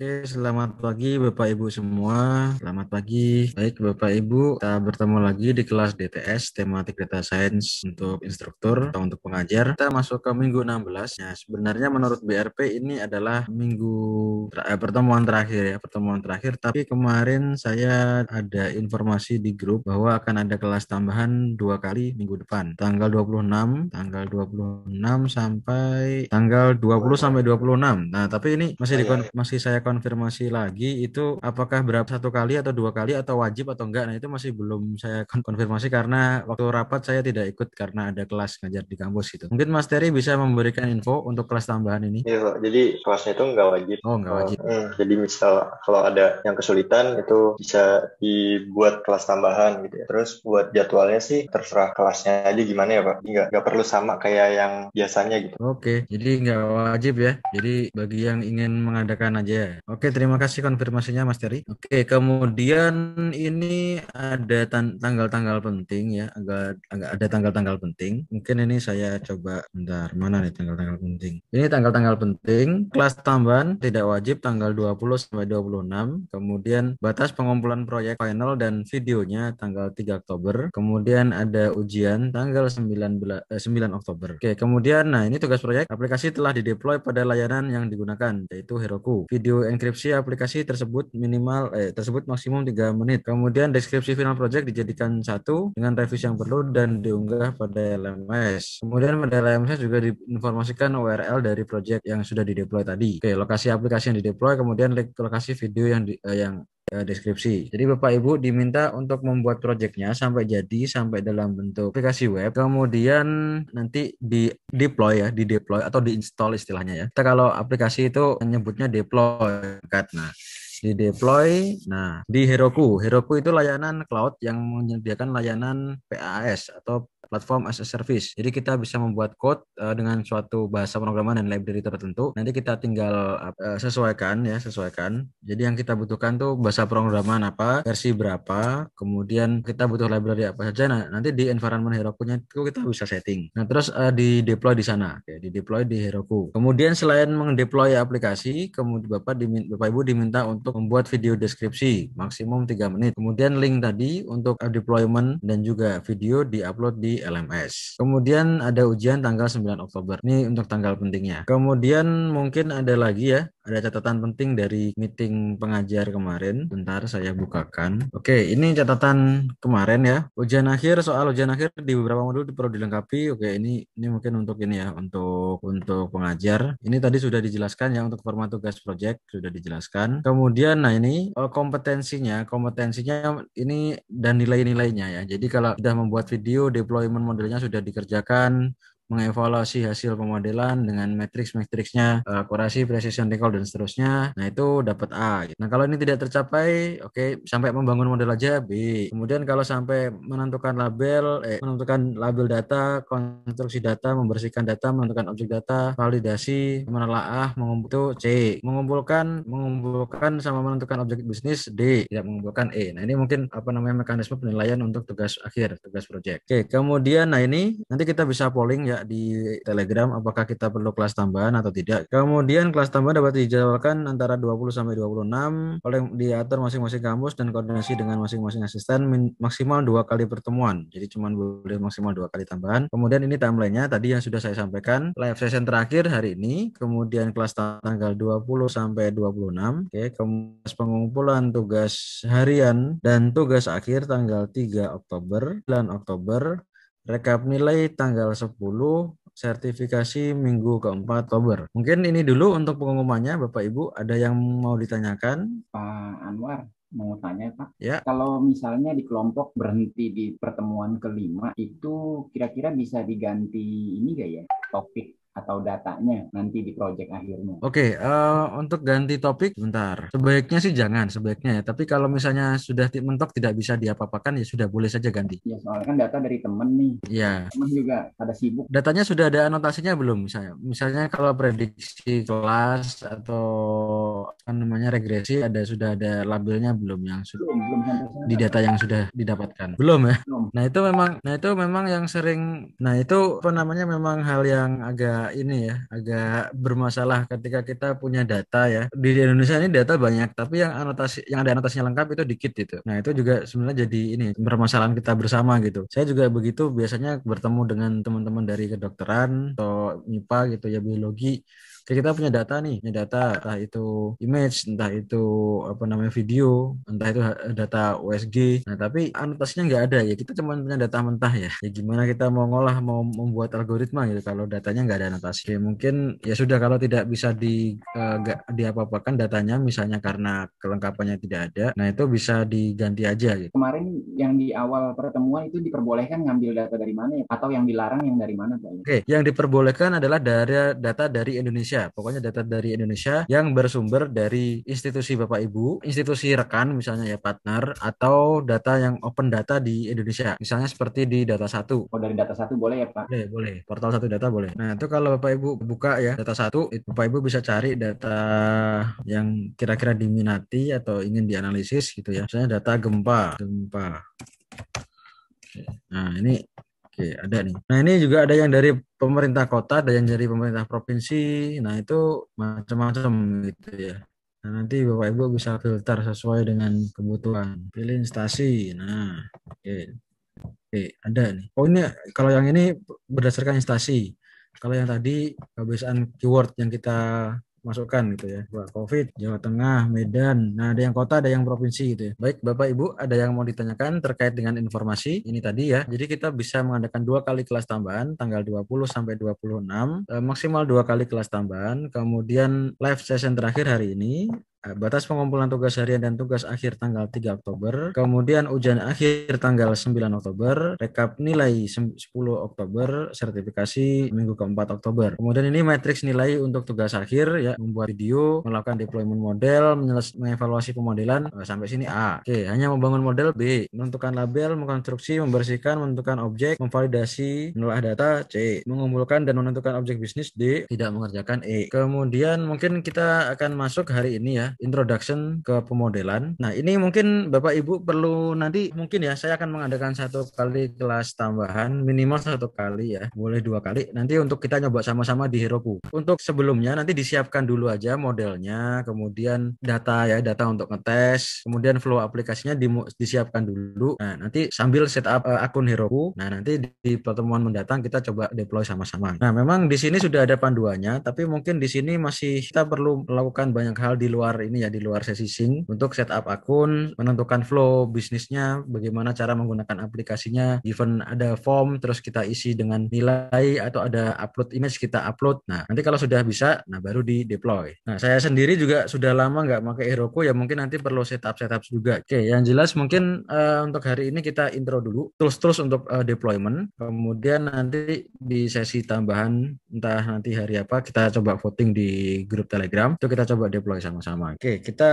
Oke, selamat pagi Bapak Ibu semua. Selamat pagi. Baik Bapak Ibu, kita bertemu lagi di kelas DTS tematik data science untuk instruktur atau untuk pengajar. Kita masuk ke minggu 16. Nah, sebenarnya menurut BRP ini adalah minggu eh, pertemuan terakhir ya, pertemuan terakhir tapi kemarin saya ada informasi di grup bahwa akan ada kelas tambahan dua kali minggu depan, tanggal 26, tanggal 26 sampai tanggal 20 sampai 26. Nah, tapi ini masih oh, iya, di iya. masih saya konfirmasi lagi itu apakah berapa satu kali atau dua kali atau wajib atau enggak. Nah itu masih belum saya konfirmasi karena waktu rapat saya tidak ikut karena ada kelas ngajar di kampus gitu. Mungkin Mas Terry bisa memberikan info untuk kelas tambahan ini. Iya jadi kelasnya itu enggak wajib. Oh enggak wajib. Oh, hmm, jadi misal kalau ada yang kesulitan itu bisa dibuat kelas tambahan gitu ya. Terus buat jadwalnya sih terserah kelasnya aja gimana ya Pak. Enggak, enggak perlu sama kayak yang biasanya gitu. Oke, jadi enggak wajib ya. Jadi bagi yang ingin mengadakan aja ya. Oke, terima kasih konfirmasinya Mas Terry. Oke, kemudian ini ada tanggal-tanggal penting ya, agak agak ada tanggal-tanggal penting. Mungkin ini saya coba bentar, mana nih tanggal-tanggal penting. Ini tanggal-tanggal penting, kelas tambahan tidak wajib tanggal 20 sampai 26, kemudian batas pengumpulan proyek final dan videonya tanggal 3 Oktober, kemudian ada ujian tanggal 9 eh, 9 Oktober. Oke, kemudian nah ini tugas proyek aplikasi telah dideploy pada layanan yang digunakan yaitu Heroku. Video enkripsi aplikasi tersebut minimal eh, tersebut maksimum 3 menit. Kemudian deskripsi final project dijadikan satu dengan revisi yang perlu dan diunggah pada LMS. Kemudian pada LMS juga diinformasikan URL dari project yang sudah dideploy tadi. Oke, lokasi aplikasi yang dideploy kemudian lokasi video yang di, eh, yang Eh, deskripsi. Jadi Bapak Ibu diminta untuk membuat proyeknya sampai jadi sampai dalam bentuk aplikasi web. Kemudian nanti di deploy ya, di deploy atau di install istilahnya ya. Kita kalau aplikasi itu menyebutnya deploy. Nah, di deploy. Nah, di Heroku. Heroku itu layanan cloud yang menyediakan layanan PAS atau platform as a service. Jadi kita bisa membuat code uh, dengan suatu bahasa pemrograman dan library tertentu. Nanti kita tinggal uh, sesuaikan ya, sesuaikan. Jadi yang kita butuhkan tuh bahasa pemrograman apa, versi berapa, kemudian kita butuh library apa saja. Nah, nanti di environment Heroku-nya itu kita bisa setting. Nah, terus uh, di deploy di sana. Oke, di deploy di Heroku. Kemudian selain mengdeploy aplikasi, kemudian Bapak diminta, Bapak Ibu diminta untuk membuat video deskripsi maksimum 3 menit. Kemudian link tadi untuk deployment dan juga video diupload di LMS. Kemudian ada ujian tanggal 9 Oktober. Ini untuk tanggal pentingnya. Kemudian mungkin ada lagi ya ada catatan penting dari meeting pengajar kemarin. Bentar saya bukakan. Oke, ini catatan kemarin ya. Ujian akhir soal ujian akhir di beberapa modul perlu dilengkapi. Oke, ini ini mungkin untuk ini ya, untuk untuk pengajar. Ini tadi sudah dijelaskan ya untuk format tugas project sudah dijelaskan. Kemudian nah ini oh, kompetensinya, kompetensinya ini dan nilai-nilainya ya. Jadi kalau sudah membuat video, deployment modelnya sudah dikerjakan, mengevaluasi hasil pemodelan dengan matriks-matriksnya, akurasi, precision, recall, dan seterusnya. Nah, itu dapat A. Nah, kalau ini tidak tercapai, oke, okay, sampai membangun model aja B. Kemudian kalau sampai menentukan label, eh, menentukan label data, konstruksi data, membersihkan data, menentukan objek data, validasi, menelaah, mengumpul C. Mengumpulkan, mengumpulkan sama menentukan objek bisnis D. Tidak mengumpulkan E. Nah, ini mungkin apa namanya mekanisme penilaian untuk tugas akhir, tugas project. Oke, okay, kemudian nah ini nanti kita bisa polling ya di Telegram apakah kita perlu kelas tambahan atau tidak. Kemudian kelas tambahan dapat dijadwalkan antara 20 sampai 26 oleh diatur masing-masing kampus dan koordinasi dengan masing-masing asisten maksimal dua kali pertemuan. Jadi cuma boleh maksimal dua kali tambahan. Kemudian ini timelinenya tadi yang sudah saya sampaikan live session terakhir hari ini, kemudian kelas tanggal 20 sampai 26. Oke, kemudian pengumpulan tugas harian dan tugas akhir tanggal 3 Oktober, 9 Oktober, Rekap nilai tanggal 10 sertifikasi minggu keempat Oktober. Mungkin ini dulu untuk pengumumannya Bapak Ibu ada yang mau ditanyakan? Pak Anwar, mau tanya Pak. Ya. Kalau misalnya di kelompok berhenti di pertemuan kelima itu kira-kira bisa diganti ini gak ya topik atau datanya nanti di proyek akhirnya. Oke, okay, uh, eh, untuk ganti topik bentar. Sebaiknya sih jangan, sebaiknya ya. Tapi kalau misalnya sudah mentok tidak bisa diapa-apakan ya sudah boleh saja ganti. Ya soalnya kan data dari temen nih. Iya. Temen juga ada sibuk. Datanya sudah ada anotasinya belum misalnya? Misalnya kalau prediksi kelas atau apa namanya regresi ada sudah ada labelnya belum yang sudah belum, belum di data yang sudah didapatkan. Belum ya? Belum. Nah, itu memang nah itu memang yang sering nah itu apa namanya memang hal yang agak agak ini ya, agak bermasalah ketika kita punya data ya. Di Indonesia ini data banyak, tapi yang anotasi yang ada anotasinya lengkap itu dikit gitu. Nah, itu juga sebenarnya jadi ini permasalahan kita bersama gitu. Saya juga begitu biasanya bertemu dengan teman-teman dari kedokteran atau MIPA gitu ya biologi Oke, kita punya data nih, punya data entah itu image, entah itu apa namanya video, entah itu data USG. Nah, tapi anotasinya nggak ada ya. Kita cuma punya data mentah ya. Ya gimana kita mau ngolah, mau membuat algoritma gitu kalau datanya nggak ada Mungkin ya sudah kalau tidak bisa di uh, diapa-apakan datanya misalnya karena kelengkapannya tidak ada, nah itu bisa diganti aja gitu. Kemarin yang di awal pertemuan itu diperbolehkan ngambil data dari mana ya? Atau yang dilarang yang dari mana Pak? Oke, yang diperbolehkan adalah dari data dari Indonesia. Pokoknya data dari Indonesia yang bersumber dari institusi Bapak Ibu, institusi rekan misalnya ya partner atau data yang open data di Indonesia. Misalnya seperti di data satu. Oh dari data satu boleh ya Pak? Boleh, boleh. Portal satu data boleh. Nah itu kalau kalau Bapak Ibu buka ya data satu, Bapak Ibu bisa cari data yang kira-kira diminati atau ingin dianalisis gitu ya. Misalnya data gempa, gempa. Nah, ini Oke, ada nih. Nah, ini juga ada yang dari pemerintah kota, ada yang dari pemerintah provinsi. Nah, itu macam-macam gitu ya. Nah, nanti Bapak Ibu bisa filter sesuai dengan kebutuhan. Pilih instasi. Nah, oke. Oke, ada nih. oh ini kalau yang ini berdasarkan instasi kalau yang tadi kebiasaan keyword yang kita masukkan gitu ya. Wah, COVID, Jawa Tengah, Medan. Nah, ada yang kota, ada yang provinsi gitu ya. Baik, Bapak Ibu, ada yang mau ditanyakan terkait dengan informasi ini tadi ya. Jadi kita bisa mengadakan dua kali kelas tambahan tanggal 20 sampai 26, e, eh, maksimal dua kali kelas tambahan. Kemudian live session terakhir hari ini Eh, batas pengumpulan tugas harian dan tugas akhir tanggal 3 Oktober, kemudian ujian akhir tanggal 9 Oktober, rekap nilai 10 Oktober, sertifikasi minggu keempat Oktober. Kemudian ini matriks nilai untuk tugas akhir ya, membuat video, melakukan deployment model, mengevaluasi pemodelan eh, sampai sini A. Oke, hanya membangun model B, menentukan label, mengkonstruksi, membersihkan, menentukan objek, memvalidasi, menelaah data C, mengumpulkan dan menentukan objek bisnis D, tidak mengerjakan E. Kemudian mungkin kita akan masuk hari ini ya introduction ke pemodelan. Nah, ini mungkin Bapak Ibu perlu nanti mungkin ya saya akan mengadakan satu kali kelas tambahan minimal satu kali ya, boleh dua kali. Nanti untuk kita nyoba sama-sama di Heroku. Untuk sebelumnya nanti disiapkan dulu aja modelnya, kemudian data ya, data untuk ngetes, kemudian flow aplikasinya di, disiapkan dulu. Nah, nanti sambil setup uh, eh, akun Heroku. Nah, nanti di pertemuan mendatang kita coba deploy sama-sama. Nah, memang di sini sudah ada panduannya, tapi mungkin di sini masih kita perlu melakukan banyak hal di luar ini ya di luar sesi sing untuk setup akun, menentukan flow bisnisnya, bagaimana cara menggunakan aplikasinya, given ada form terus kita isi dengan nilai atau ada upload image kita upload. Nah, nanti kalau sudah bisa, nah baru di deploy. Nah, saya sendiri juga sudah lama nggak pakai Heroku ya mungkin nanti perlu setup setup juga. Oke, yang jelas mungkin uh, untuk hari ini kita intro dulu terus terus untuk uh, deployment, kemudian nanti di sesi tambahan entah nanti hari apa kita coba voting di grup Telegram itu kita coba deploy sama-sama. Oke, kita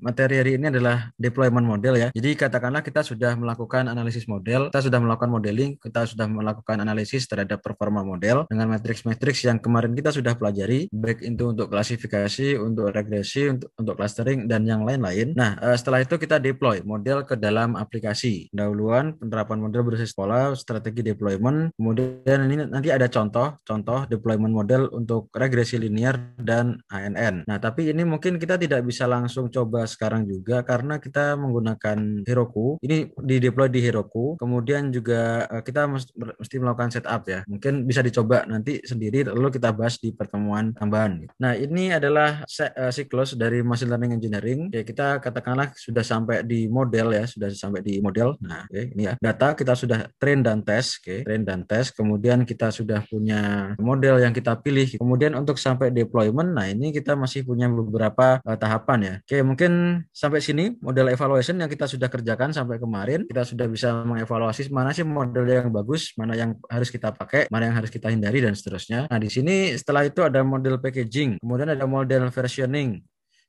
materi hari ini adalah deployment model ya. Jadi katakanlah kita sudah melakukan analisis model, kita sudah melakukan modeling, kita sudah melakukan analisis terhadap performa model dengan matriks-matriks yang kemarin kita sudah pelajari, baik itu untuk klasifikasi, untuk regresi, untuk, untuk clustering dan yang lain-lain. Nah, eh, setelah itu kita deploy model ke dalam aplikasi. Dahuluan penerapan model berbasis pola, strategi deployment, kemudian ini nanti ada contoh-contoh deployment model untuk regresi linear dan ANN. Nah, tapi ini mungkin kita tidak tidak bisa langsung coba sekarang juga karena kita menggunakan Heroku. Ini di deploy di Heroku. Kemudian juga eh, kita mesti melakukan setup ya. Mungkin bisa dicoba nanti sendiri lalu kita bahas di pertemuan tambahan. Nah, ini adalah eh, siklus dari machine learning engineering. Ya, kita katakanlah sudah sampai di model ya, sudah sampai di model. Nah, oke, ini ya. Data kita sudah train dan test oke, train dan test Kemudian kita sudah punya model yang kita pilih. Kemudian untuk sampai deployment, nah ini kita masih punya beberapa uh, tahapan ya. Oke, mungkin sampai sini model evaluation yang kita sudah kerjakan sampai kemarin. Kita sudah bisa mengevaluasi mana sih model yang bagus, mana yang harus kita pakai, mana yang harus kita hindari dan seterusnya. Nah, di sini setelah itu ada model packaging, kemudian ada model versioning,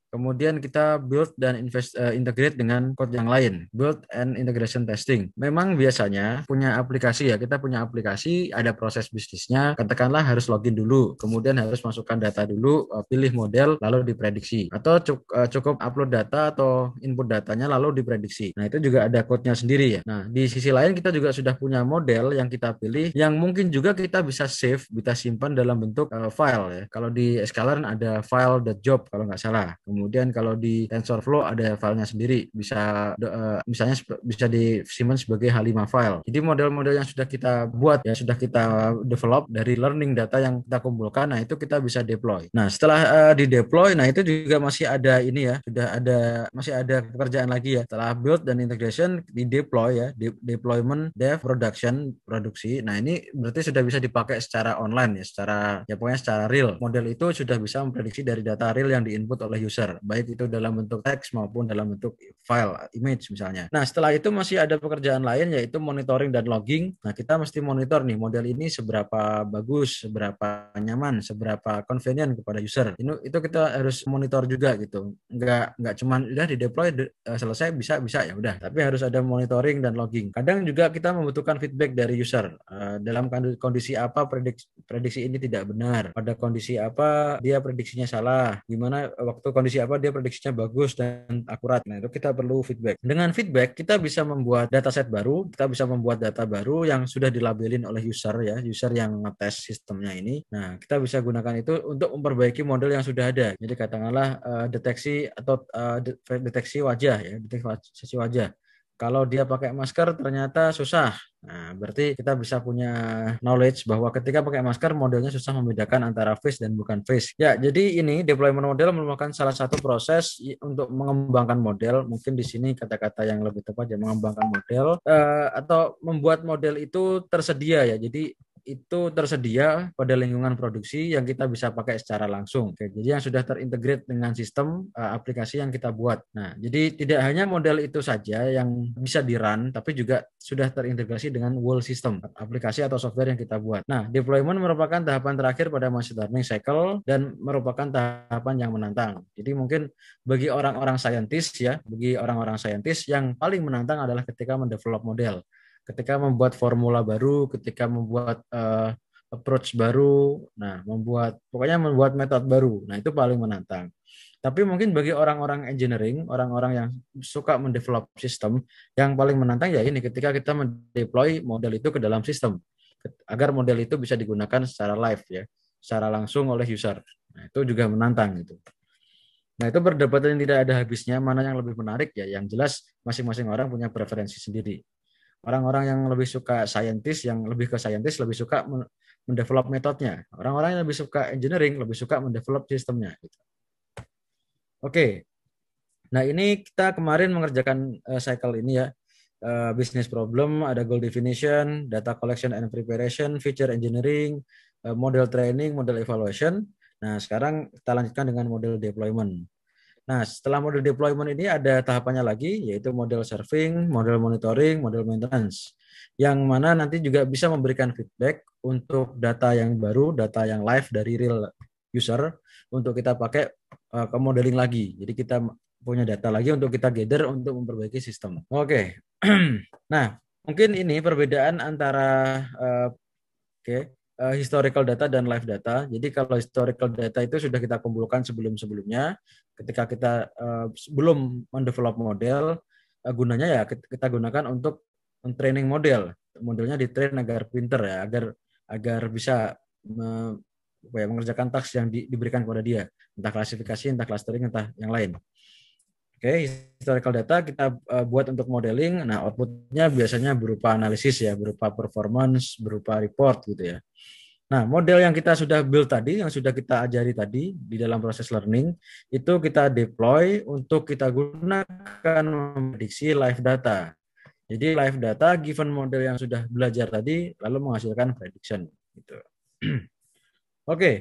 Kemudian kita build dan invest, uh, integrate dengan code yang lain. Build and integration testing. Memang biasanya punya aplikasi ya, kita punya aplikasi, ada proses bisnisnya. Katakanlah harus login dulu, kemudian harus masukkan data dulu, uh, pilih model, lalu diprediksi. Atau cukup, uh, eh, cukup upload data atau input datanya lalu diprediksi. Nah itu juga ada code-nya sendiri ya. Nah di sisi lain kita juga sudah punya model yang kita pilih, yang mungkin juga kita bisa save, kita simpan dalam bentuk uh, file ya. Kalau di Escalern ada file the job kalau nggak salah. Kemudian kalau di TensorFlow ada filenya sendiri, bisa uh, misalnya bisa disimpan sebagai Halimah file. Jadi model-model yang sudah kita buat ya sudah kita develop dari learning data yang kita kumpulkan, nah itu kita bisa deploy. Nah setelah uh, di deploy, nah itu juga masih ada ini ya, sudah ada masih ada pekerjaan lagi ya. Setelah build dan integration di deploy ya, de deployment, dev, production, produksi. Nah ini berarti sudah bisa dipakai secara online ya, secara ya pokoknya secara real. Model itu sudah bisa memprediksi dari data real yang diinput oleh user baik itu dalam bentuk teks maupun dalam bentuk file, image misalnya. Nah, setelah itu masih ada pekerjaan lain yaitu monitoring dan logging. Nah, kita mesti monitor nih model ini seberapa bagus, seberapa nyaman, seberapa convenient kepada user. Ini itu kita harus monitor juga gitu. Nggak nggak cuman udah di deploy eh, selesai bisa bisa ya udah, tapi harus ada monitoring dan logging. Kadang juga kita membutuhkan feedback dari user uh, dalam kondisi apa prediksi, prediksi ini tidak benar, pada kondisi apa dia prediksinya salah, gimana waktu kondisi apa dia prediksinya bagus dan akurat. Nah, itu kita perlu feedback. Dengan feedback kita bisa membuat dataset baru, kita bisa membuat data baru yang sudah dilabelin oleh user ya, user yang ngetes sistemnya ini. Nah, kita bisa gunakan itu untuk memperbaiki model yang sudah ada. Jadi katakanlah uh, deteksi atau uh, deteksi wajah ya, deteksi wajah kalau dia pakai masker ternyata susah. Nah, berarti kita bisa punya knowledge bahwa ketika pakai masker modelnya susah membedakan antara face dan bukan face. Ya, jadi ini deployment model merupakan salah satu proses untuk mengembangkan model. Mungkin di sini kata-kata yang lebih tepat ya mengembangkan model uh, atau membuat model itu tersedia ya. Jadi itu tersedia pada lingkungan produksi yang kita bisa pakai secara langsung. Oke, jadi yang sudah terintegrate dengan sistem uh, aplikasi yang kita buat. Nah, jadi tidak hanya model itu saja yang bisa di-run, tapi juga sudah terintegrasi dengan whole system, aplikasi atau software yang kita buat. Nah, deployment merupakan tahapan terakhir pada machine learning cycle dan merupakan tahapan yang menantang. Jadi mungkin bagi orang-orang saintis ya, bagi orang-orang saintis yang paling menantang adalah ketika mendevelop model ketika membuat formula baru, ketika membuat uh, approach baru, nah membuat pokoknya membuat metode baru. Nah, itu paling menantang. Tapi mungkin bagi orang-orang engineering, orang-orang yang suka mendevelop sistem, yang paling menantang ya ini ketika kita mendeploy model itu ke dalam sistem agar model itu bisa digunakan secara live ya, secara langsung oleh user. Nah, itu juga menantang itu. Nah, itu perdebatan yang tidak ada habisnya, mana yang lebih menarik ya, yang jelas masing-masing orang punya preferensi sendiri. Orang-orang yang lebih suka scientist, yang lebih ke scientist lebih suka mendevelop metodenya. Orang-orang yang lebih suka engineering lebih suka mendevelop sistemnya. Gitu. Oke, nah ini kita kemarin mengerjakan uh, cycle ini ya. Uh, business problem, ada goal definition, data collection and preparation, feature engineering, uh, model training, model evaluation. Nah, sekarang kita lanjutkan dengan model deployment. Nah, setelah model deployment ini ada tahapannya lagi, yaitu model serving, model monitoring, model maintenance, yang mana nanti juga bisa memberikan feedback untuk data yang baru, data yang live dari real user, untuk kita pakai eh, ke modeling lagi. Jadi kita punya data lagi untuk kita gather untuk memperbaiki sistem. Oke, okay. nah mungkin ini perbedaan antara uh, oke okay, Eh, historical data dan live data. Jadi kalau historical data itu sudah kita kumpulkan sebelum-sebelumnya ketika kita eh, belum mendevelop model eh, gunanya ya kita gunakan untuk training model. Modelnya di-train agar pinter ya, agar agar bisa me, apa ya, mengerjakan task yang di, diberikan kepada dia, entah klasifikasi, entah clustering, entah yang lain. Oke, okay, historical data kita uh, buat untuk modeling. Nah, outputnya biasanya berupa analisis ya, berupa performance, berupa report gitu ya. Nah, model yang kita sudah build tadi, yang sudah kita ajari tadi di dalam proses learning, itu kita deploy untuk kita gunakan memprediksi live data. Jadi live data given model yang sudah belajar tadi, lalu menghasilkan prediction. Gitu. Oke, okay.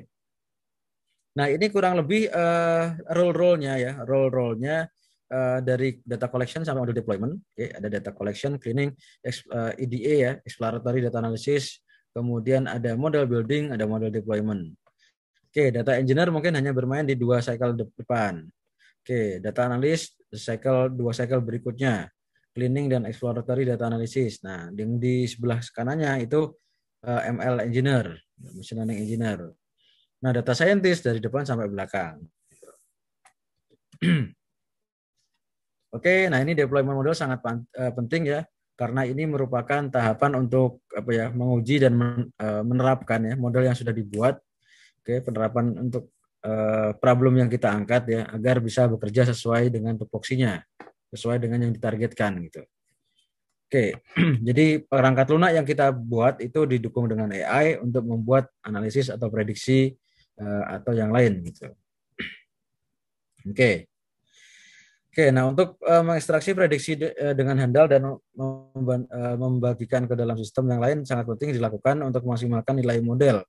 Nah, ini kurang lebih uh, role-role-nya ya, role-role-nya uh, dari data collection sampai model deployment. Okay, ada data collection, cleaning, idea, eh, e EDA ya, exploratory data analysis, kemudian ada model building, ada model deployment. Oke, okay, data engineer mungkin hanya bermain di dua cycle depan. Oke, okay, data analis cycle dua cycle berikutnya, cleaning dan exploratory data analysis. Nah, yang di sebelah kanannya itu eh, ML engineer, machine learning engineer. Nah, data scientist dari depan sampai belakang. Oke, nah ini deployment model sangat eh, penting ya karena ini merupakan tahapan untuk apa ya menguji dan eh, menerapkan ya model yang sudah dibuat oke penerapan untuk uh, problem yang kita angkat ya agar bisa bekerja sesuai dengan tupoksinya sesuai dengan yang ditargetkan gitu oke jadi perangkat lunak yang kita buat itu didukung dengan AI untuk membuat analisis atau prediksi uh, atau yang lain gitu oke Oke, nah untuk uh, mengekstraksi prediksi de, uh, dengan handal dan memba, uh, eh, membagikan ke dalam sistem yang lain sangat penting dilakukan untuk memaksimalkan nilai model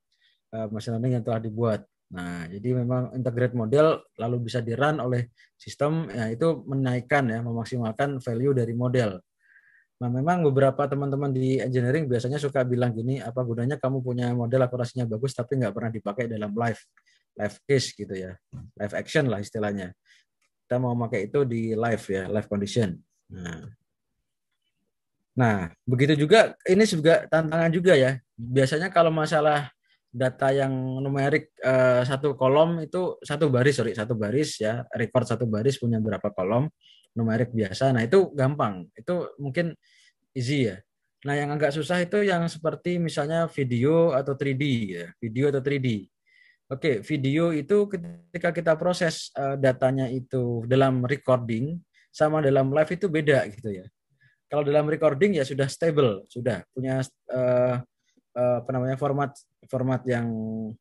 uh, machine learning yang telah dibuat. Nah, jadi memang integrate model lalu bisa di-run oleh sistem, ya itu menaikkan ya, memaksimalkan value dari model. Nah, memang beberapa teman-teman di engineering biasanya suka bilang gini, apa gunanya kamu punya model akurasinya bagus tapi nggak pernah dipakai dalam live live case gitu ya, live action lah istilahnya kita mau pakai itu di live ya, live condition. Nah, nah begitu juga ini juga tantangan juga ya. Biasanya kalau masalah data yang numerik eh, satu kolom itu satu baris sorry satu baris ya record satu baris punya berapa kolom numerik biasa. Nah itu gampang, itu mungkin easy ya. Nah yang agak susah itu yang seperti misalnya video atau 3D ya, video atau 3D. Oke, okay, video itu ketika kita proses uh, datanya itu dalam recording sama dalam live itu beda gitu ya. Kalau dalam recording ya sudah stable, sudah punya uh, uh, apa namanya format format yang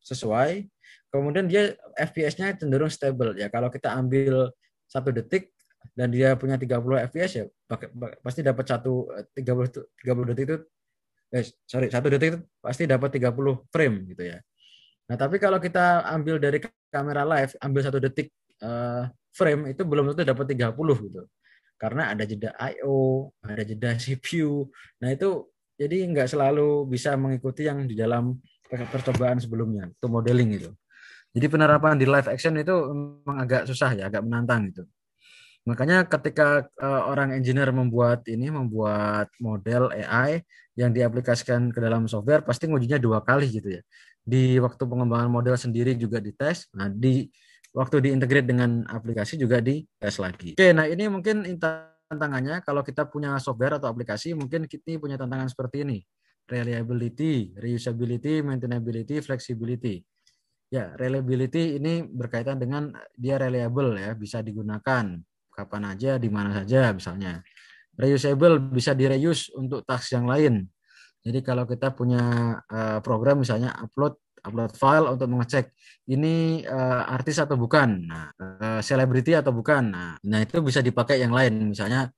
sesuai. Kemudian dia FPS-nya cenderung stable ya. Kalau kita ambil satu detik dan dia punya 30 FPS ya pasti dapat satu 30 30 detik itu eh, sorry satu detik itu pasti dapat 30 frame gitu ya Nah, tapi kalau kita ambil dari kamera live, ambil satu detik uh, frame itu belum tentu dapat 30 gitu. Karena ada jeda I/O, ada jeda CPU. Nah, itu jadi nggak selalu bisa mengikuti yang di dalam percobaan sebelumnya, itu modeling gitu. Jadi penerapan di live action itu memang agak susah ya, agak menantang gitu. Makanya ketika uh, orang engineer membuat ini, membuat model AI yang diaplikasikan ke dalam software, pasti ngujinya dua kali gitu ya di waktu pengembangan model sendiri juga dites. Nah, di waktu diintegrate dengan aplikasi juga dites lagi. Oke, nah ini mungkin tantangannya kalau kita punya software atau aplikasi mungkin kita punya tantangan seperti ini. Reliability, reusability, maintainability, flexibility. Ya, reliability ini berkaitan dengan dia reliable ya, bisa digunakan kapan aja, di mana saja misalnya. Reusable bisa direuse untuk task yang lain jadi kalau kita punya eh, program misalnya upload upload file untuk mengecek ini eh, artis atau bukan, nah, eh, selebriti atau bukan. Nah, nah itu bisa dipakai yang lain misalnya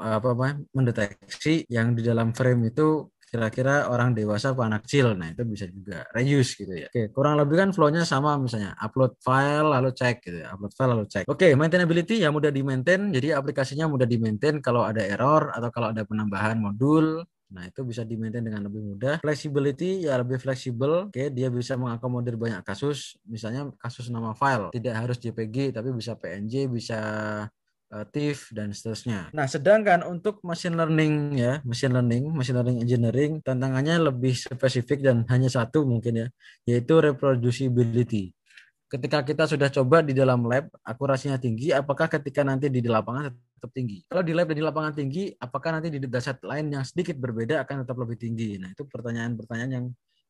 apa apa mendeteksi yang di dalam frame itu kira-kira orang dewasa atau anak kecil. Nah, itu bisa juga reuse gitu ya. Oke, kurang lebih kan flow-nya sama misalnya upload file lalu cek gitu ya. Upload file lalu cek. Oke, maintainability ya mudah di-maintain. Jadi aplikasinya mudah di-maintain kalau ada error atau kalau ada penambahan modul Nah, itu bisa di maintain dengan lebih mudah. Flexibility ya lebih fleksibel. Oke, dia bisa mengakomodir banyak kasus. Misalnya kasus nama file, tidak harus JPG tapi bisa PNG, bisa eh, TIFF dan seterusnya. Nah, sedangkan untuk machine learning ya, machine learning, machine learning engineering tantangannya lebih spesifik dan hanya satu mungkin ya, yaitu reproducibility ketika kita sudah coba di dalam lab akurasinya tinggi apakah ketika nanti di lapangan tetap tinggi. Kalau di lab dan di lapangan tinggi, apakah nanti di dasar lain yang sedikit berbeda akan tetap lebih tinggi? Nah, itu pertanyaan-pertanyaan yang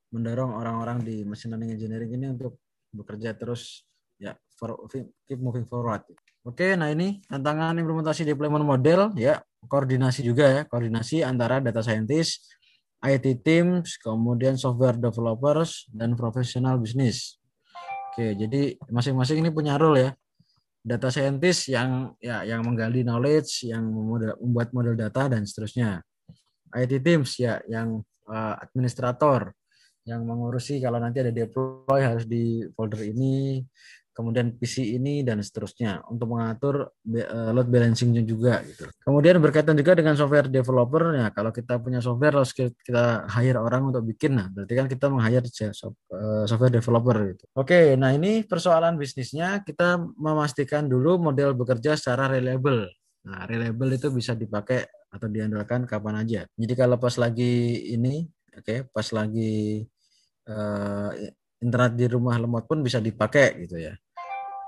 mendorong orang-orang di machine learning engineering ini untuk bekerja terus ya for, keep moving forward. Oke, nah ini tantangan implementasi deployment model ya, koordinasi juga ya, koordinasi antara data scientist, IT teams, kemudian software developers dan profesional bisnis. Oke, jadi masing-masing ini punya role ya data scientist yang ya yang menggali knowledge, yang memodel, membuat model data dan seterusnya. IT teams ya yang uh, administrator yang mengurusi kalau nanti ada deploy harus di folder ini, kemudian PC ini dan seterusnya untuk mengatur eh, load balancingnya juga gitu. Kemudian berkaitan juga dengan software developer ya kalau kita punya software harus kita hire orang untuk bikin nah berarti kan kita meng-hire eh, software developer gitu. Oke, nah ini persoalan bisnisnya kita memastikan dulu model bekerja secara reliable. Nah, reliable itu bisa dipakai atau diandalkan kapan aja. Jadi kalau pas lagi ini oke, okay, pas lagi uh, internet di rumah lemot pun bisa dipakai gitu ya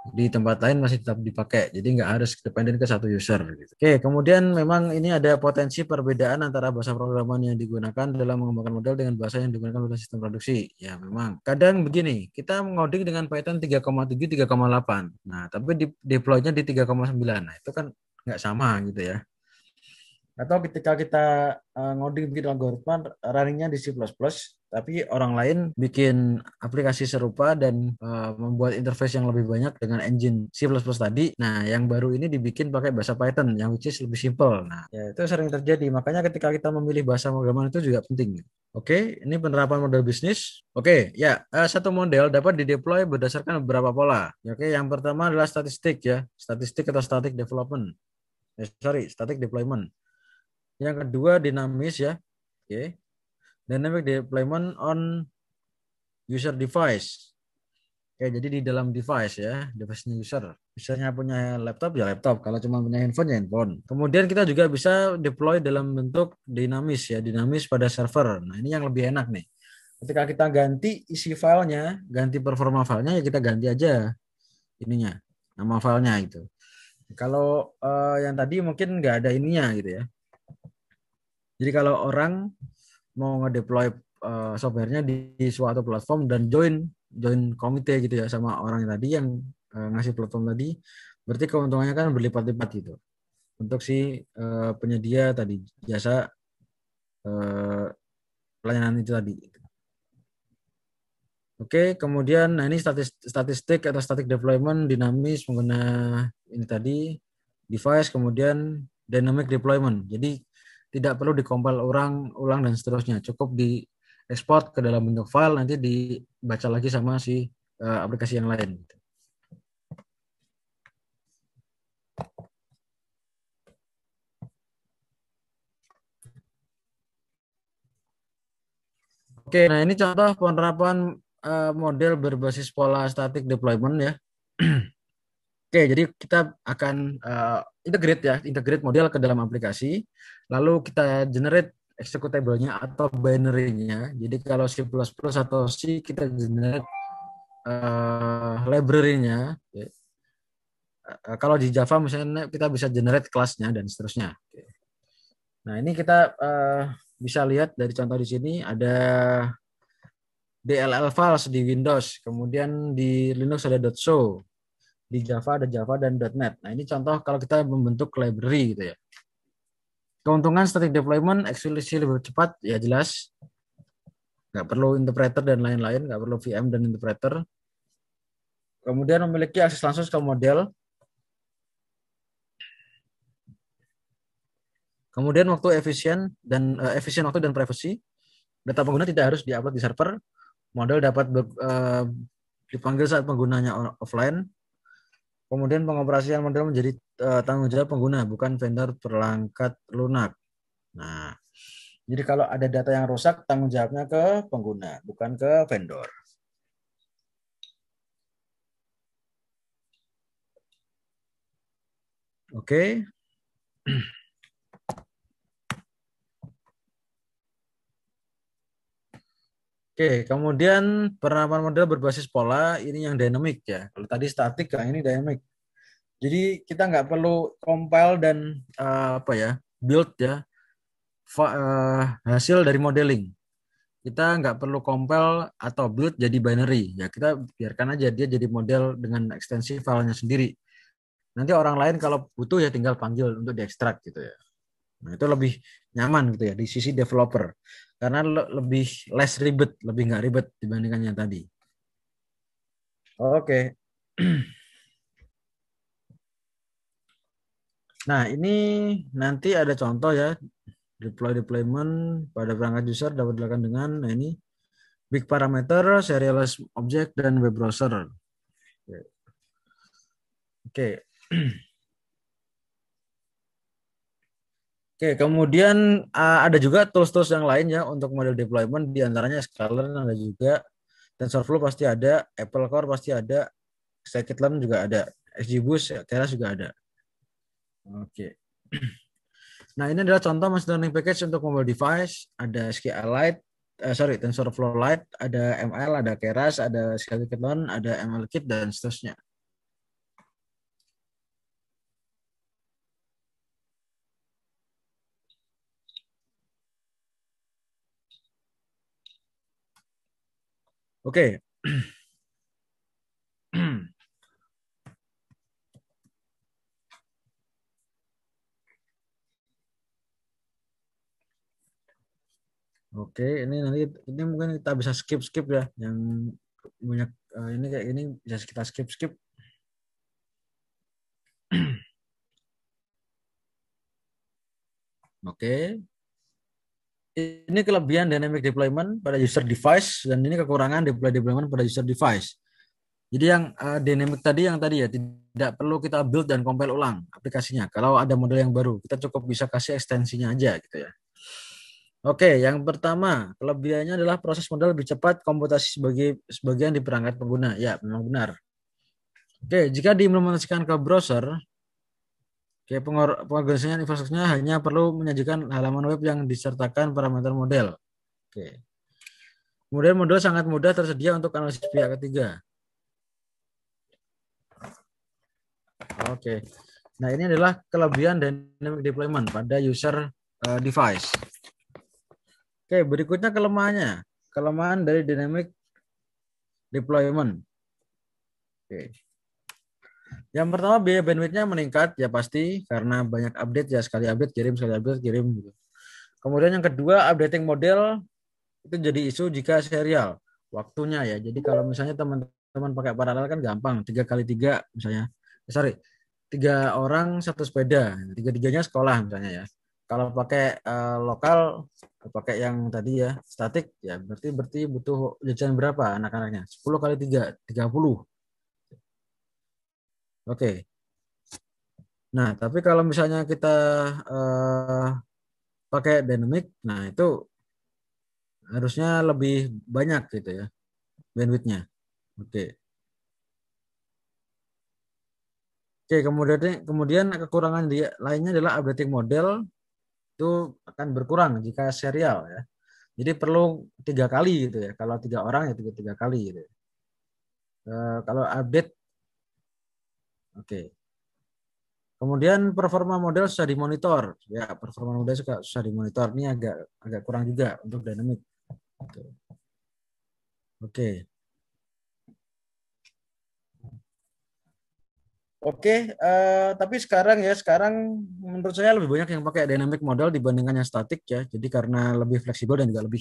di tempat lain masih tetap dipakai. Jadi nggak harus dependen ke satu user. Gitu. Oke, kemudian memang ini ada potensi perbedaan antara bahasa programan yang digunakan dalam mengembangkan model dengan bahasa yang digunakan dalam sistem produksi. Ya memang. Kadang begini, kita mengoding dengan Python 3,7, 3,8. Nah, tapi di deploy-nya di 3,9. Nah, itu kan nggak sama gitu ya atau ketika kita uh, ngoding bikin algoritma runningnya di C++ tapi orang lain bikin aplikasi serupa dan uh, membuat interface yang lebih banyak dengan engine C++ tadi nah yang baru ini dibikin pakai bahasa Python yang which is lebih simple nah ya itu sering terjadi makanya ketika kita memilih bahasa programan itu juga penting Oke, okay, ini penerapan model bisnis. Oke, okay, ya uh, satu model dapat dideploy berdasarkan beberapa pola. Ya, oke, okay, yang pertama adalah statistik ya, statistik atau static development. Eh, sorry, static deployment. Yang kedua dinamis ya. Oke. Okay. Dynamic deployment on user device. Oke, okay, jadi di dalam device ya, device user. Misalnya punya laptop ya laptop, kalau cuma punya handphone ya handphone. Kemudian kita juga bisa deploy dalam bentuk dinamis ya, dinamis pada server. Nah, ini yang lebih enak nih. Ketika kita ganti isi filenya, ganti performa filenya ya kita ganti aja ininya, nama filenya itu. Kalau uh, yang tadi mungkin nggak ada ininya gitu ya. Jadi kalau orang mau ngedeploy uh, softwarenya di, suatu platform dan join join komite gitu ya sama orang yang tadi yang uh, ngasih platform tadi, berarti keuntungannya kan berlipat-lipat gitu. Untuk si uh, penyedia tadi jasa uh, pelayanan itu tadi. Gitu. Oke, kemudian nah ini statistik, atau static deployment dinamis menggunakan ini tadi device kemudian dynamic deployment. Jadi tidak perlu dikompil orang ulang dan seterusnya cukup di ekspor ke dalam bentuk file nanti dibaca lagi sama si uh, aplikasi yang lain Oke, nah ini contoh penerapan eh, model berbasis pola static deployment ya. Oke, jadi kita akan uh, integrate ya, integrate model ke dalam aplikasi, lalu kita generate executable-nya atau binary-nya. Jadi kalau C++ atau C kita generate uh, library-nya. Uh, kalau di Java misalnya kita bisa generate kelasnya dan seterusnya. Nah, ini kita uh, bisa lihat dari contoh di sini ada DLL files di Windows, kemudian di Linux ada .so, di Java ada Java dan .NET. Nah ini contoh kalau kita membentuk library gitu ya. Keuntungan static deployment eksekusi lebih cepat ya jelas. Gak perlu interpreter dan lain-lain, gak perlu VM dan interpreter. Kemudian memiliki akses langsung ke model. Kemudian waktu efisien dan uh, efisien waktu dan privacy. Data pengguna tidak harus diupload di server. Model dapat uh, dipanggil saat penggunanya offline Kemudian pengoperasian model menjadi uh, tanggung jawab pengguna, bukan vendor perangkat lunak. Nah, jadi kalau ada data yang rusak, tanggung jawabnya ke pengguna, bukan ke vendor. Oke. Okay. Oke, kemudian penerapan model berbasis pola ini yang dinamik ya. Kalau tadi statik, kan ini dinamik. Jadi kita nggak perlu compile dan uh, apa ya build ya fa, uh, hasil dari modeling. Kita nggak perlu compile atau build jadi binary ya. Kita biarkan aja dia jadi model dengan ekstensi filenya sendiri. Nanti orang lain kalau butuh ya tinggal panggil untuk diekstrak gitu ya. Nah, itu lebih nyaman gitu ya di sisi developer karena le lebih less ribet, lebih nggak ribet dibandingkan yang tadi. Oke. Nah, ini nanti ada contoh ya. Deploy deployment pada perangkat user dapat dilakukan dengan nah ini big parameter, serialized object, dan web browser. Oke. Okay. Oke, kemudian uh, ada juga tools-tools yang lain ya untuk model deployment, diantaranya Scalar ada juga, TensorFlow pasti ada, Apple Core pasti ada, Scikit-learn juga ada, XGBoost, Keras juga ada. Oke. Nah, ini adalah contoh machine learning package untuk mobile device. Ada SQLite, uh, eh, sorry, TensorFlow Lite, ada ML, ada Keras, ada Scikit-learn, ada MLKit, dan seterusnya. Oke. Oke, ini nanti ini mungkin kita bisa skip skip ya, yang banyak eh, ini kayak ini bisa kita skip skip. Oke, ini kelebihan dynamic deployment pada user device dan ini kekurangan deploy deployment pada user device. Jadi yang uh, dynamic tadi yang tadi ya tidak perlu kita build dan compile ulang aplikasinya. Kalau ada model yang baru, kita cukup bisa kasih ekstensinya aja gitu ya. Oke, yang pertama kelebihannya adalah proses model lebih cepat, komputasi sebagai sebagian di perangkat pengguna. Ya, memang benar. Oke, jika diimplementasikan ke browser, Oke, pengorganisasian infrastrukturnya hanya perlu menyajikan halaman web yang disertakan parameter model. Oke. Kemudian model sangat mudah tersedia untuk analisis pihak ketiga. Oke. Nah, ini adalah kelebihan dynamic deployment pada user eh, device. Oke, berikutnya kelemahannya. Kelemahan dari dynamic deployment. Oke. Yang pertama biaya bandwidthnya meningkat ya pasti karena banyak update ya sekali update kirim sekali update kirim gitu. Kemudian yang kedua updating model itu jadi isu jika serial waktunya ya. Jadi kalau misalnya teman-teman pakai paralel kan gampang tiga kali tiga misalnya. Eh, sorry tiga orang satu sepeda tiga tiganya sekolah misalnya ya. Kalau pakai uh, lokal pakai yang tadi ya statik ya berarti berarti butuh jajan berapa anak-anaknya? sepuluh kali tiga tiga puluh Oke. Nah, tapi kalau misalnya kita uh, pakai dynamic, nah itu harusnya lebih banyak gitu ya bandwidthnya. Oke. Oke, kemudian kemudian kekurangan dia lainnya adalah updating model itu akan berkurang jika serial ya. Jadi perlu tiga kali gitu ya. Kalau tiga orang ya tiga tiga kali gitu. Ya. E, kalau update Oke. Kemudian performa model sudah dimonitor. Ya, performa model juga sudah dimonitor. Ini agak agak kurang juga untuk dynamic. Gitu. Oke. Oke. Oke, uh, tapi sekarang ya sekarang menurut saya lebih banyak yang pakai dynamic model dibandingkan yang statik ya. Jadi karena lebih fleksibel dan juga lebih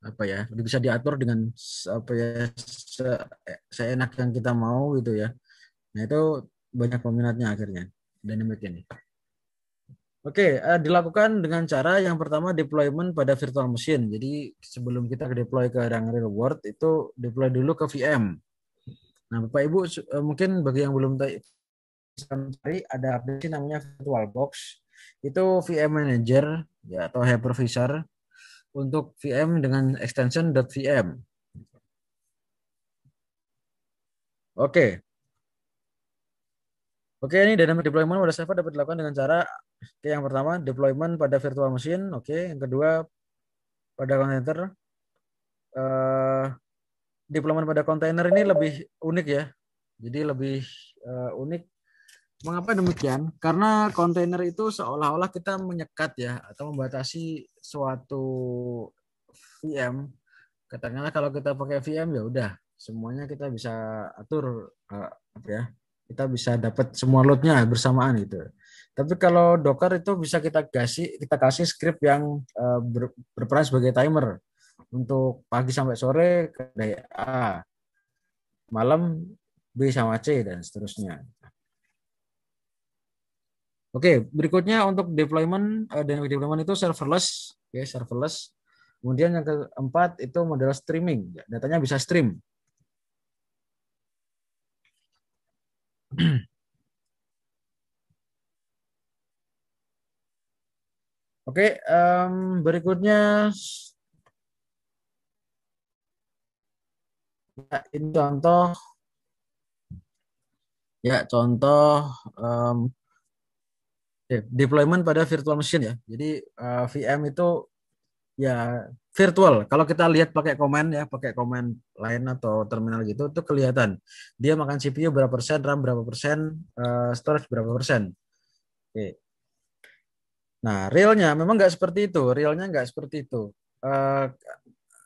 apa ya, lebih bisa diatur dengan apa ya se seenak yang kita mau gitu ya. Nah itu banyak peminatnya akhirnya dynamic ini. Oke, okay, uh, eh, dilakukan dengan cara yang pertama deployment pada virtual machine. Jadi sebelum kita ke deploy ke yang real world itu deploy dulu ke VM. Nah, Bapak Ibu uh, mungkin bagi yang belum tadi ada aplikasi namanya Virtual Box. Itu VM Manager ya atau hypervisor untuk VM dengan extension .vm. Oke. Oke, ini dynamic deployment pada server dapat dilakukan dengan cara oke, yang pertama deployment pada virtual machine, oke, yang kedua pada container. Uh, deployment pada container ini lebih unik ya. Jadi lebih uh, unik. Mengapa demikian? Karena container itu seolah-olah kita menyekat ya atau membatasi suatu VM. Katakanlah kalau kita pakai VM ya udah semuanya kita bisa atur uh, ya kita bisa dapat semua loadnya bersamaan gitu. Tapi kalau Docker itu bisa kita kasih kita kasih script yang eh, ber, berperan sebagai timer untuk pagi sampai sore daya A, malam B sama C dan seterusnya. Oke, berikutnya untuk deployment uh, dynamic deployment itu serverless, ya okay, serverless. Kemudian yang keempat itu model streaming, datanya bisa stream. Oke, okay, um, berikutnya ya, ini contoh ya contoh um, deployment pada virtual machine ya. Jadi uh, eh, VM itu ya virtual. Kalau kita lihat pakai komen ya, pakai komen lain atau terminal gitu itu kelihatan dia makan CPU berapa persen, RAM berapa persen, uh, storage berapa persen. Oke. Nah, realnya memang nggak seperti itu. Realnya nggak seperti itu. Uh,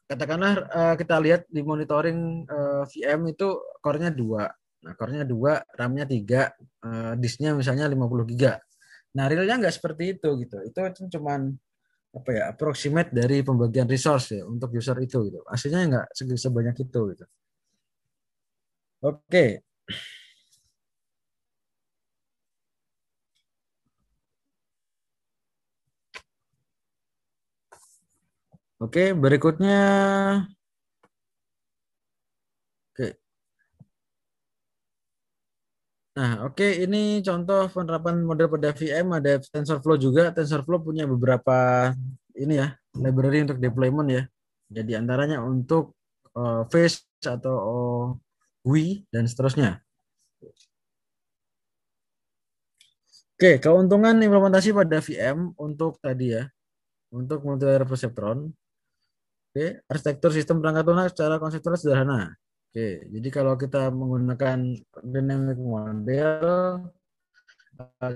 katakanlah uh, kita lihat di monitoring uh, VM itu core-nya 2. Nah, core-nya 2, RAM-nya 3, uh, disk-nya misalnya 50 giga. Nah, realnya nggak seperti itu gitu. Itu cuman apa ya approximate dari pembagian resource ya untuk user itu gitu. Aslinya nggak sebanyak itu gitu. Oke. Okay. Oke, okay, berikutnya Nah, oke, okay, ini contoh penerapan model pada VM ada TensorFlow juga. TensorFlow punya beberapa ini ya, library untuk deployment ya. Jadi antaranya untuk uh, face atau uh, GUI dan seterusnya. Oke, okay, keuntungan implementasi pada VM untuk tadi ya, untuk multilayer perceptron. Oke, okay, arsitektur sistem perangkat lunak secara konseptual sederhana. Oke, jadi kalau kita menggunakan dynamic model, eh,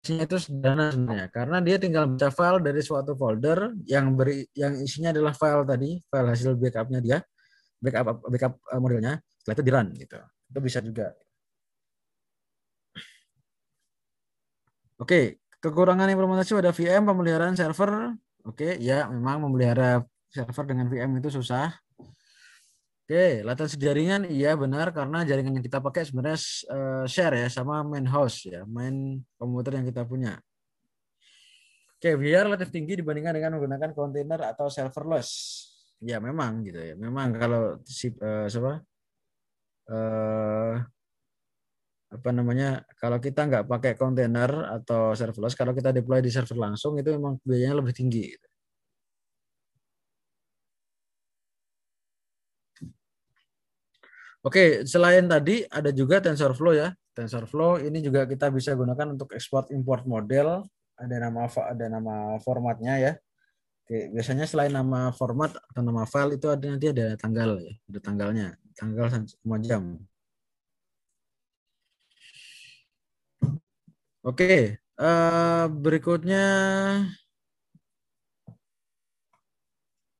isinya itu sederhana sebenarnya, karena dia tinggal baca file dari suatu folder yang beri yang isinya adalah file tadi, file hasil backupnya dia, backup backup eh, modelnya, setelah itu di run gitu. Itu bisa juga. Oke, kekurangan implementasi pada VM pemeliharaan server. Oke, ya memang memelihara server dengan VM itu susah Oke, latensi jaringan iya benar karena jaringan yang kita pakai sebenarnya uh, share ya sama main house ya, main komputer yang kita punya. Oke, biar relatif tinggi dibandingkan dengan menggunakan kontainer atau serverless. Ya memang gitu ya. Memang kalau si uh, siapa uh, apa namanya kalau kita nggak pakai kontainer atau serverless, kalau kita deploy di server langsung itu memang biayanya lebih tinggi. Gitu. Oke, selain tadi ada juga TensorFlow ya. TensorFlow ini juga kita bisa gunakan untuk export, import model. Ada nama ada nama formatnya ya. Oke, biasanya selain nama format atau nama file itu ada nanti ada tanggal ya, ada tanggalnya, tanggal sama jam. Oke, uh, berikutnya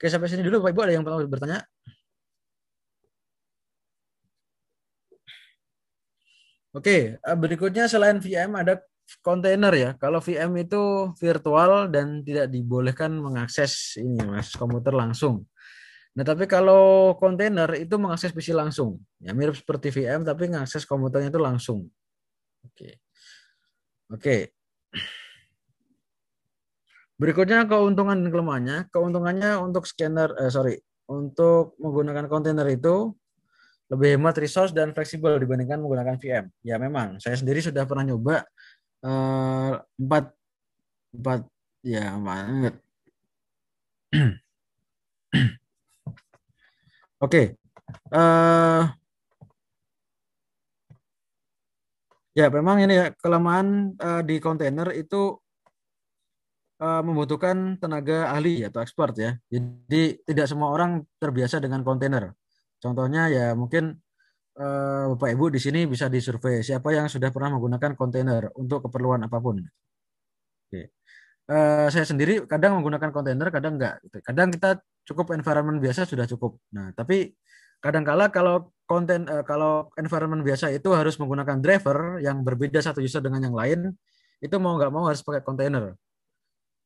Oke, sampai sini dulu Pak Ibu ada yang mau bertanya? Oke, okay, eh, berikutnya selain VM ada kontainer ya. Kalau VM itu virtual dan tidak dibolehkan mengakses ini Mas, komputer langsung. Nah, tapi kalau kontainer itu mengakses PC langsung. Ya mirip seperti VM tapi mengakses komputernya itu langsung. Oke. Okay. Oke. Okay. Berikutnya keuntungan dan kelemahannya. Keuntungannya untuk scanner eh sorry, untuk menggunakan kontainer itu lebih hemat resource dan fleksibel dibandingkan menggunakan VM. Ya memang, saya sendiri sudah pernah nyoba eh, empat uh, empat ya banget. Oke, okay. uh, eh, ya memang ini ya kelemahan uh, di kontainer itu uh, membutuhkan tenaga ahli atau expert ya. Jadi tidak semua orang terbiasa dengan kontainer Contohnya ya mungkin eh, Bapak Ibu di sini bisa disurvei siapa yang sudah pernah menggunakan kontainer untuk keperluan apapun. Oke. Eh, saya sendiri kadang menggunakan kontainer, kadang enggak. Gitu. Kadang kita cukup environment biasa sudah cukup. Nah, tapi kadangkala kalau konten eh, kalau environment biasa itu harus menggunakan driver yang berbeda satu user dengan yang lain, itu mau enggak mau harus pakai kontainer.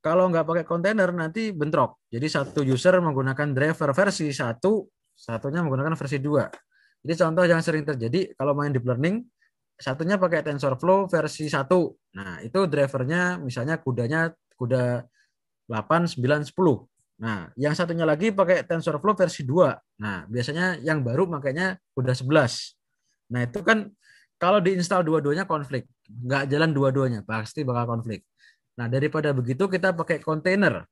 Kalau nggak pakai kontainer nanti bentrok. Jadi satu user menggunakan driver versi satu satunya menggunakan versi 2. Jadi contoh yang sering terjadi kalau main deep learning, satunya pakai TensorFlow versi 1. Nah, itu drivernya misalnya kudanya kuda 8, 9, 10. Nah, yang satunya lagi pakai TensorFlow versi 2. Nah, biasanya yang baru makanya kuda 11. Nah, itu kan kalau diinstal dua-duanya konflik. Nggak jalan dua-duanya, pasti bakal konflik. Nah, daripada begitu kita pakai container.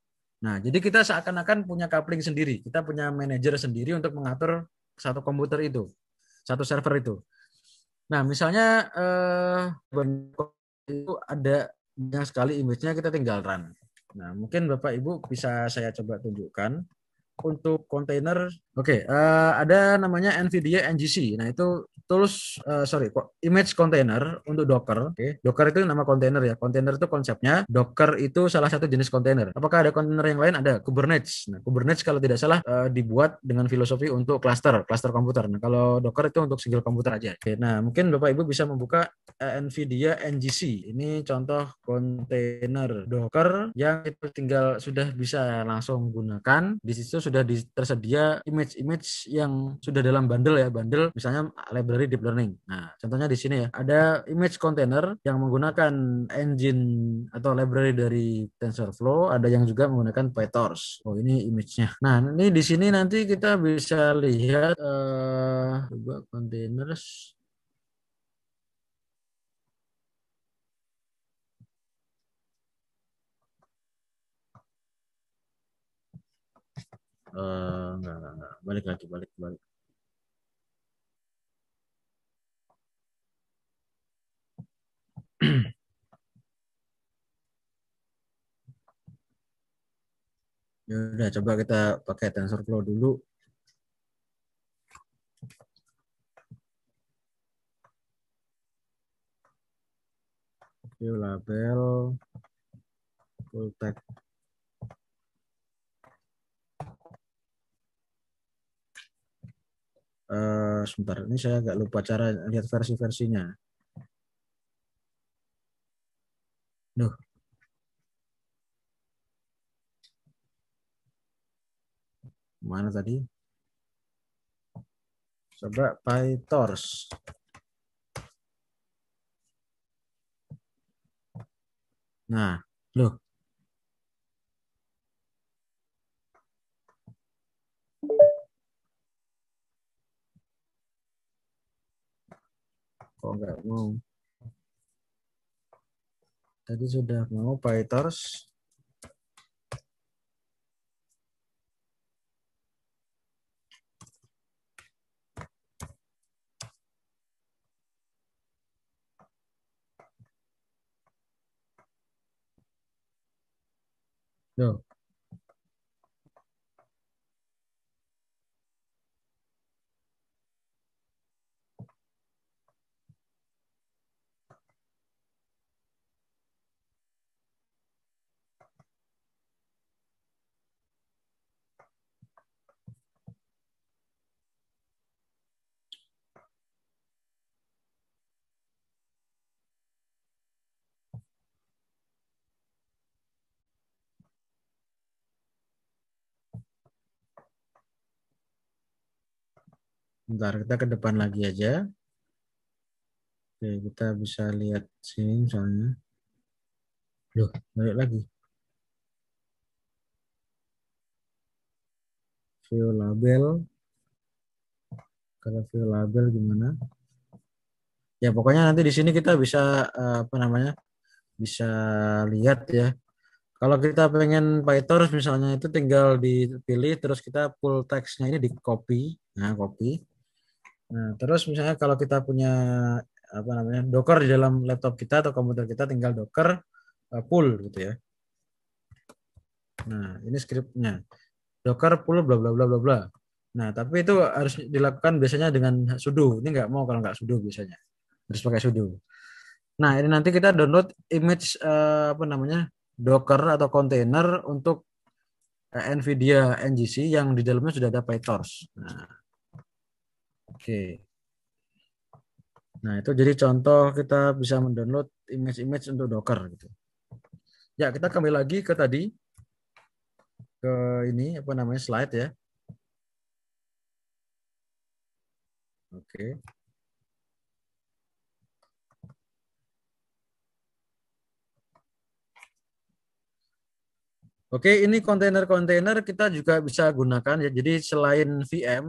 Nah, jadi kita seakan-akan punya coupling sendiri. Kita punya manajer sendiri untuk mengatur satu komputer itu, satu server itu. Nah, misalnya eh, itu ada banyak sekali image-nya kita tinggal run. Nah, mungkin Bapak Ibu bisa saya coba tunjukkan untuk kontainer, oke, okay, uh, eh, ada namanya NVIDIA NGC. Nah itu tools, uh, sorry, image container untuk Docker. Okay. Docker itu nama kontainer ya. Kontainer itu konsepnya. Docker itu salah satu jenis container. Apakah ada container yang lain? Ada Kubernetes. Nah Kubernetes kalau tidak salah uh, dibuat dengan filosofi untuk cluster, cluster komputer. Nah kalau Docker itu untuk single komputer aja. okay, nah mungkin Bapak Ibu bisa membuka uh, NVIDIA NGC. Ini contoh container Docker yang itu tinggal sudah bisa langsung gunakan. Di situ sudah sudah tersedia image-image yang sudah dalam bundle ya, bundle misalnya library deep learning. Nah, contohnya di sini ya, ada image container yang menggunakan engine atau library dari TensorFlow, ada yang juga menggunakan PyTorch. Oh, ini image-nya. Nah, ini di sini nanti kita bisa lihat uh, coba containers Eh, enggak, enggak, enggak. balik lagi, balik, balik. ya udah coba kita pakai TensorFlow dulu. oke label full text sebentar. Ini saya agak lupa cara lihat versi-versinya. Duh. Mana tadi? Coba PyTorch. Nah, loh, kok nggak mau tadi sudah mau Pythors Loh, Bentar, kita ke depan lagi aja. Oke, kita bisa lihat sini misalnya. Loh, balik lagi. View label. Kalau view label gimana? Ya, pokoknya nanti di sini kita bisa eh, apa namanya? Bisa lihat ya. Kalau kita pengen PyTorch misalnya itu tinggal dipilih terus kita pull teksnya ini di copy. Nah, copy Nah, terus misalnya kalau kita punya apa namanya docker di dalam laptop kita atau komputer kita tinggal docker uh, eh, pull gitu ya. Nah, ini scriptnya Docker pull bla bla bla bla bla. Nah, tapi itu harus dilakukan biasanya dengan sudo. Ini nggak mau kalau nggak sudo biasanya. Harus pakai sudo. Nah, ini nanti kita download image uh, apa namanya? Docker atau container untuk uh, NVIDIA NGC yang di dalamnya sudah ada PyTorch. Nah, Oke. Nah, itu jadi contoh kita bisa mendownload image-image untuk Docker gitu. Ya, kita kembali lagi ke tadi ke ini apa namanya slide ya. Oke. Oke, ini kontainer-kontainer kita juga bisa gunakan ya. Jadi selain VM,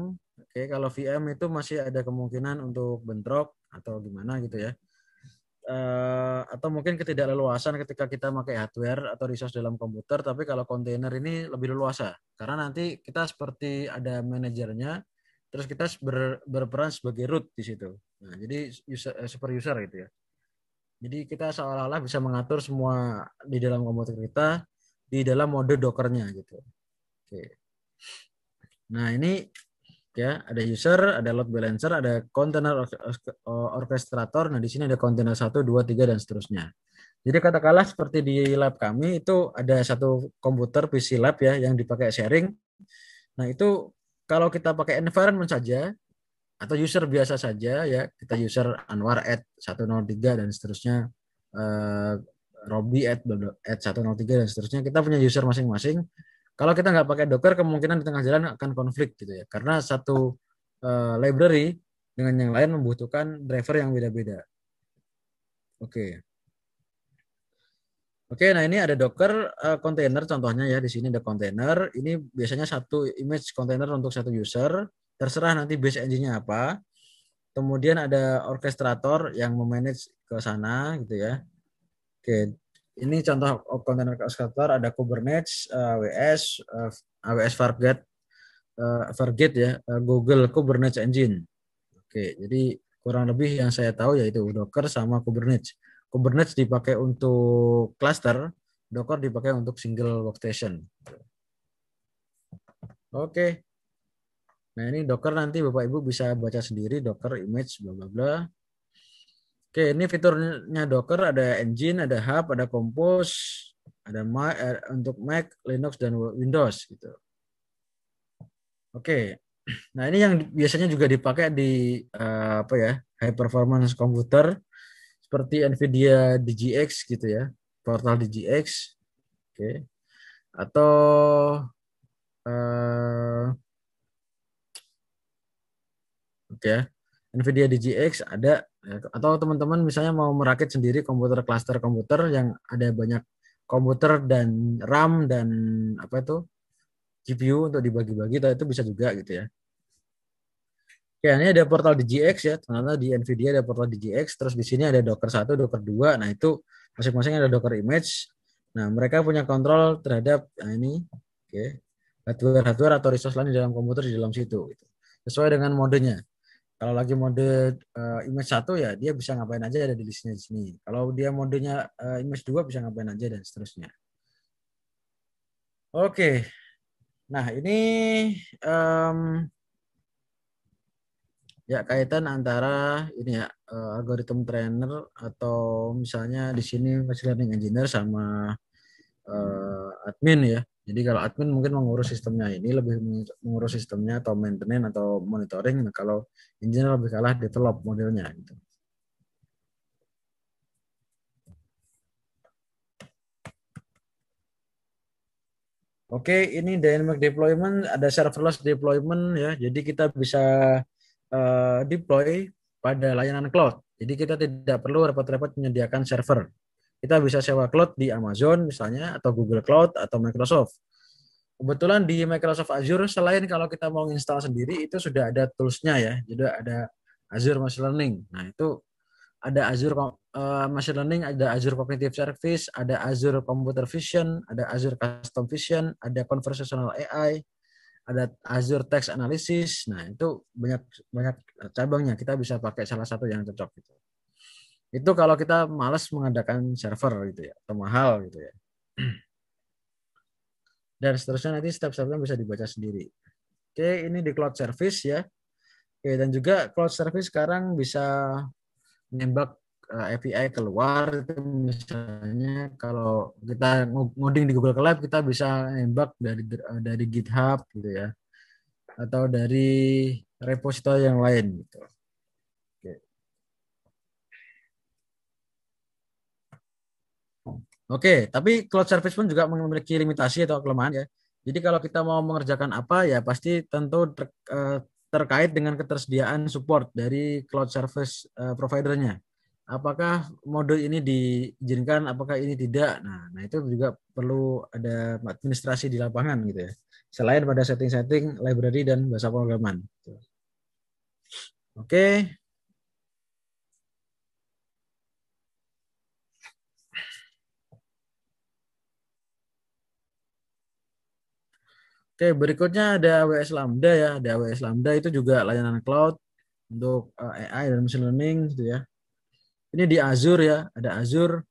Oke, kalau VM itu masih ada kemungkinan untuk bentrok atau gimana gitu ya. Uh, atau mungkin ketidakleluasan ketika kita pakai hardware atau resource dalam komputer, tapi kalau container ini lebih leluasa karena nanti kita seperti ada manajernya, terus kita ber, berperan sebagai root di situ. Nah, jadi user, eh, super user gitu ya. Jadi kita seolah-olah bisa mengatur semua di dalam komputer kita di dalam mode dockernya gitu. Oke. Nah ini ya ada user, ada load balancer, ada container orchestrator Nah, di sini ada container satu dua tiga dan seterusnya. Jadi katakanlah seperti di lab kami itu ada satu komputer PC lab ya yang dipakai sharing. Nah, itu kalau kita pakai environment saja atau user biasa saja ya, kita user Anwar at 103 dan seterusnya uh, eh, Robby at, at 103 dan seterusnya, kita punya user masing-masing kalau kita nggak pakai Docker, kemungkinan di tengah jalan akan konflik gitu ya. Karena satu uh, library dengan yang lain membutuhkan driver yang beda-beda. Oke. Oke, nah ini ada Docker uh, container contohnya ya. Di sini ada container. Ini biasanya satu image container untuk satu user. Terserah nanti base engine-nya apa. Kemudian ada orkestrator yang memanage ke sana gitu ya. Oke, ini contoh kontainer orchestrator ada Kubernetes, eh, AWS, eh, AWS Fargate, eh, Fargate ya, Google Kubernetes Engine. Oke, jadi kurang lebih yang saya tahu yaitu Docker sama Kubernetes. Kubernetes dipakai untuk cluster, Docker dipakai untuk single workstation. Oke. Nah, ini Docker nanti Bapak Ibu bisa baca sendiri Docker image bla bla bla. Oke, ini fiturnya Docker ada engine, ada hub, ada compose, ada Mac, eh, untuk Mac, Linux dan Windows gitu. Oke. Nah, ini yang biasanya juga dipakai di eh, apa ya? high performance komputer seperti Nvidia DGX gitu ya, portal DGX. Oke. Atau eh, oke okay. NVIDIA DGX ada ya, atau teman-teman misalnya mau merakit sendiri komputer cluster komputer yang ada banyak komputer dan RAM dan apa itu GPU untuk dibagi-bagi itu bisa juga gitu ya. Oke, ini ada portal DGX ya. Ternyata di NVIDIA ada portal DGX, terus di sini ada Docker 1, Docker 2. Nah, itu masing-masing ada Docker image. Nah, mereka punya kontrol terhadap nah ini, oke, okay, hardware-hardware atau resource lain di dalam komputer di dalam situ gitu. Sesuai dengan modenya. Kalau lagi mode uh, image satu ya dia bisa ngapain aja ada di listnya di sini. Kalau dia modenya uh, image 2 bisa ngapain aja dan seterusnya. Oke. Okay. Nah, ini um, ya kaitan antara ini ya uh, eh, algoritm trainer atau misalnya di sini machine learning engineer sama uh, admin ya. Jadi kalau admin mungkin mengurus sistemnya ini lebih mengurus sistemnya atau maintenance atau monitoring. Nah, kalau engineer lebih kalah develop modelnya gitu. Oke, ini dynamic deployment ada serverless deployment ya. Jadi kita bisa uh, deploy pada layanan cloud. Jadi kita tidak perlu repot-repot menyediakan server. Kita bisa sewa cloud di Amazon misalnya atau Google Cloud atau Microsoft. Kebetulan di Microsoft Azure selain kalau kita mau install sendiri itu sudah ada toolsnya ya. Jadi ada Azure Machine Learning. Nah itu ada Azure eh, Machine Learning, ada Azure Cognitive Service, ada Azure Computer Vision, ada Azure Custom Vision, ada Conversational AI, ada Azure Text Analysis. Nah, itu banyak banyak cabangnya. Kita bisa pakai salah satu yang cocok gitu. Itu kalau kita malas mengadakan server gitu ya, atau mahal gitu ya. Dan seterusnya nanti step-stepnya bisa dibaca sendiri. Oke, ini di cloud service ya. Oke, dan juga cloud service sekarang bisa menembak eh, API keluar itu misalnya kalau kita ngoding di Google Cloud kita bisa nembak dari eh, dari GitHub gitu ya atau dari repository yang lain gitu. Oke, tapi cloud service pun juga memiliki limitasi atau kelemahan ya. Jadi kalau kita mau mengerjakan apa ya pasti tentu ter, eh, terkait dengan ketersediaan support dari cloud service eh, providernya. Apakah modul ini diizinkan, apakah ini tidak? Nah, nah itu juga perlu ada administrasi di lapangan gitu ya. Selain pada setting-setting library dan bahasa programan. Oke, Oke, berikutnya ada AWS Lambda ya. Ada AWS Lambda itu juga layanan cloud untuk eh, AI dan machine learning gitu ya. Ini di Azure ya, ada Azure.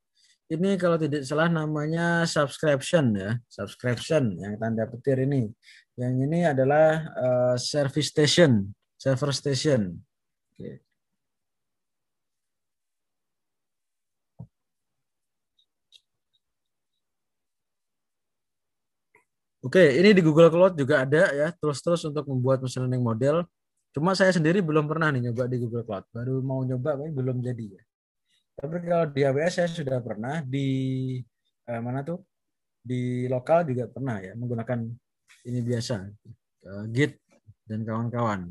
Ini kalau tidak salah namanya subscription ya, subscription yang tanda petir ini. Yang ini adalah uh, service station, server station. Oke. Oke, ini di Google Cloud juga ada ya, terus-terus untuk membuat machine learning model. Cuma saya sendiri belum pernah nih nyoba di Google Cloud. Baru mau nyoba, tapi belum jadi ya. Tapi kalau di AWS saya sudah pernah di eh, mana tuh? Di lokal juga pernah ya, menggunakan ini biasa, eh, Git dan kawan-kawan.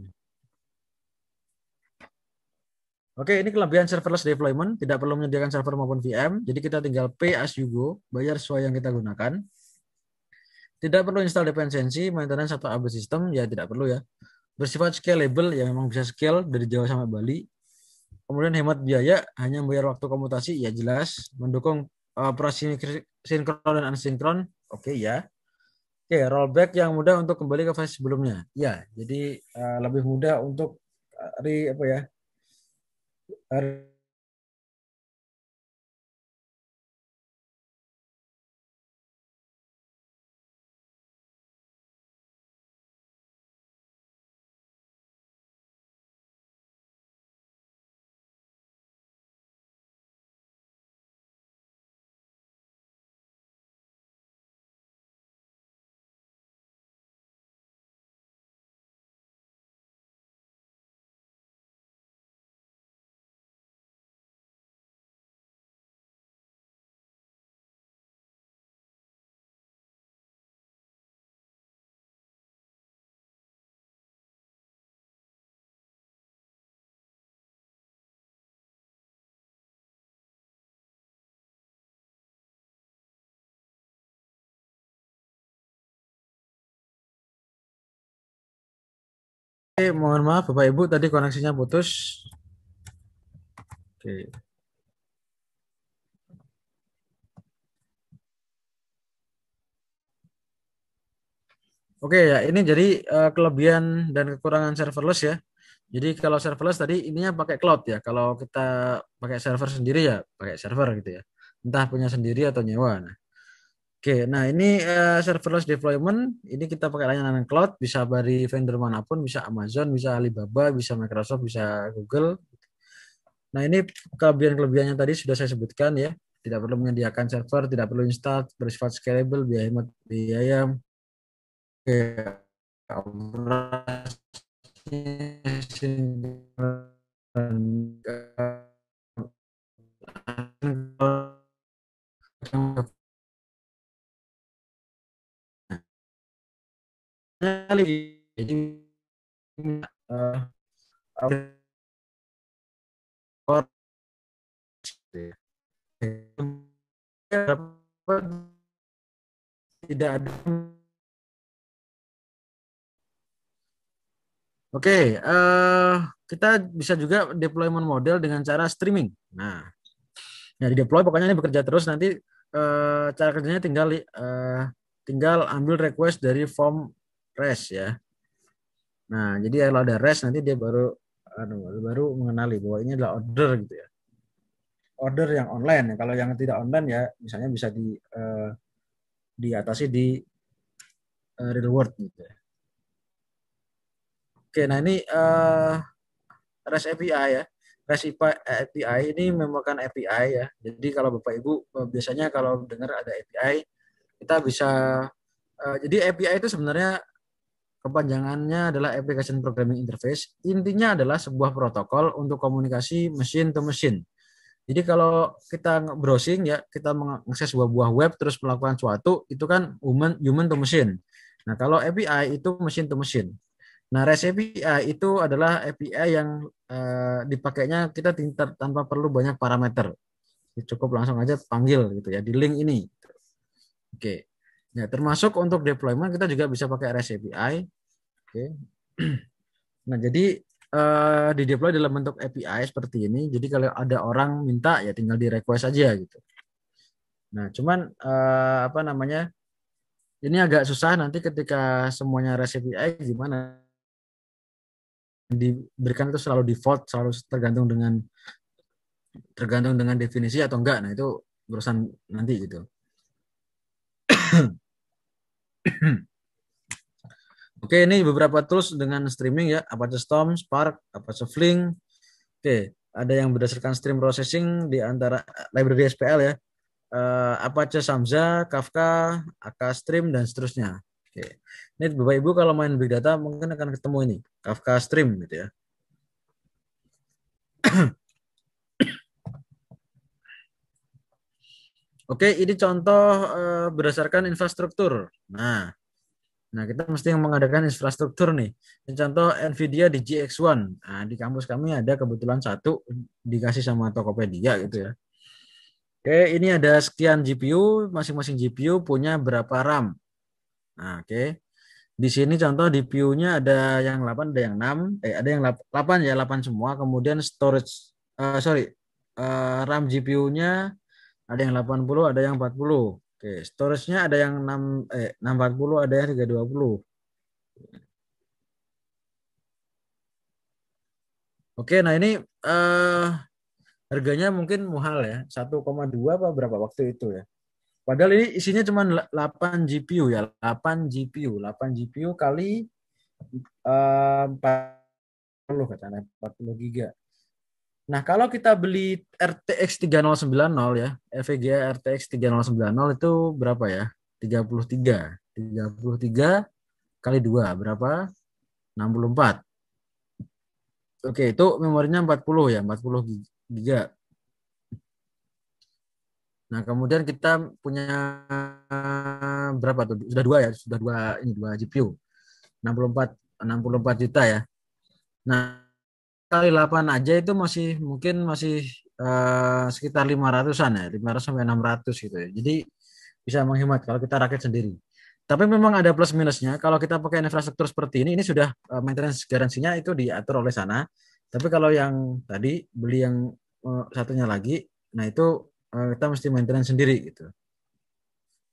Oke, ini kelebihan serverless deployment, tidak perlu menyediakan server maupun VM, jadi kita tinggal pay as you go, bayar sesuai yang kita gunakan. Tidak perlu install dependensi, maintenance atau update system ya tidak perlu ya. Bersifat scalable ya memang bisa scale dari Jawa sampai Bali. Kemudian hemat biaya, hanya membayar waktu komputasi ya jelas. Mendukung eh, operasi sinkron dan asinkron, oke okay, ya. Oke, okay, rollback yang mudah untuk kembali ke fase sebelumnya. Ya, jadi uh, lebih mudah untuk uh, re apa ya? Oke, mohon maaf Bapak Ibu tadi koneksinya putus. Oke. Oke ya, ini jadi uh, kelebihan dan kekurangan serverless ya. Jadi kalau serverless tadi ininya pakai cloud ya. Kalau kita pakai server sendiri ya pakai server gitu ya. Entah punya sendiri atau nyewa. Nah, Oke, nah ini uh, serverless deployment, ini kita pakai layanan cloud, bisa dari vendor manapun, bisa Amazon, bisa Alibaba, bisa Microsoft, bisa Google. Nah ini kelebihan-kelebihannya tadi sudah saya sebutkan ya, tidak perlu menyediakan server, tidak perlu install, bersifat scalable, biaya hemat biaya, operasi, Eh, eh, tidak ada Oke, okay, uh, eh, kita bisa juga deployment model dengan cara streaming. Nah, ya di deploy pokoknya ini bekerja terus nanti uh, cara kerjanya tinggal uh, tinggal ambil request dari form rest ya. Nah, jadi kalau ada rest nanti dia baru baru, baru mengenali bahwa ini adalah order gitu ya. Order yang online ya, Kalau yang tidak online ya misalnya bisa di uh, diatasi di uh, eh, real world gitu ya. Oke, nah ini uh, eh, REST API ya. REST API ini memakan API ya. Jadi kalau Bapak Ibu biasanya kalau dengar ada API, kita bisa uh, jadi API itu sebenarnya Kepanjangannya adalah Application Programming Interface. Intinya adalah sebuah protokol untuk komunikasi mesin to mesin. Jadi kalau kita browsing ya, kita mengakses sebuah buah web terus melakukan suatu, itu kan human human to mesin. Nah, kalau API itu mesin to mesin. Nah, REST API itu adalah API yang eh, dipakainya kita tinter, tanpa perlu banyak parameter. Cukup langsung aja panggil gitu ya di link ini. Oke. Ya, termasuk untuk deployment kita juga bisa pakai REST API. Oke. Okay. Nah, jadi uh, di deploy dalam bentuk API seperti ini. Jadi kalau ada orang minta ya tinggal di request aja gitu. Nah, cuman uh, apa namanya? Ini agak susah nanti ketika semuanya REST API gimana? Diberikan itu selalu default, selalu tergantung dengan tergantung dengan definisi atau enggak. Nah, itu urusan nanti gitu. Oke, ini beberapa tools dengan streaming ya, Apache Storm, Spark, Apache Flink. Oke, ada yang berdasarkan stream processing di antara eh, library SPL ya. Apa eh, Apache Samza, Kafka, Aka Stream dan seterusnya. Oke. Ini Bapak Ibu kalau main big data mungkin akan ketemu ini, Kafka Stream gitu ya. Oke, ini contoh uh, berdasarkan infrastruktur. Nah, nah kita mesti yang mengadakan infrastruktur nih. Ini contoh Nvidia di GX1. Nah, di kampus kami ada kebetulan satu dikasih sama Tokopedia gitu ya. Oke, ini ada sekian GPU, masing-masing GPU punya berapa RAM. Nah, oke. Di sini contoh GPU-nya ada yang 8, ada yang 6, eh ada yang 8 ya, 8 semua. Kemudian storage uh, sorry, uh, RAM GPU-nya ada yang 80, ada yang 40. Oke, storage-nya ada yang 6 eh 640, ada yang 320. Oke, nah ini eh, harganya mungkin mahal ya, 1,2 apa berapa waktu itu ya. Padahal ini isinya cuma 8 GPU ya, 8 GPU, 8 GPU kali eh, 40 katanya, 40 giga. Nah, kalau kita beli RTX 3090 ya, FPGA RTX 3090 itu berapa ya? 33. 33 kali 2 berapa? 64. Oke, itu memorinya 40 ya, 40 giga. Nah, kemudian kita punya berapa tuh? Sudah dua ya, sudah dua ini dua GPU. 64 64 juta ya. Nah, kali 8 aja itu masih mungkin masih uh, sekitar 500-an ya, 500 sampai 600 gitu ya. Jadi bisa menghemat kalau kita rakit sendiri. Tapi memang ada plus minusnya. Kalau kita pakai infrastruktur seperti ini, ini sudah uh, maintenance garansinya itu diatur oleh sana. Tapi kalau yang tadi beli yang uh, satunya lagi, nah itu uh, kita mesti maintenance sendiri gitu.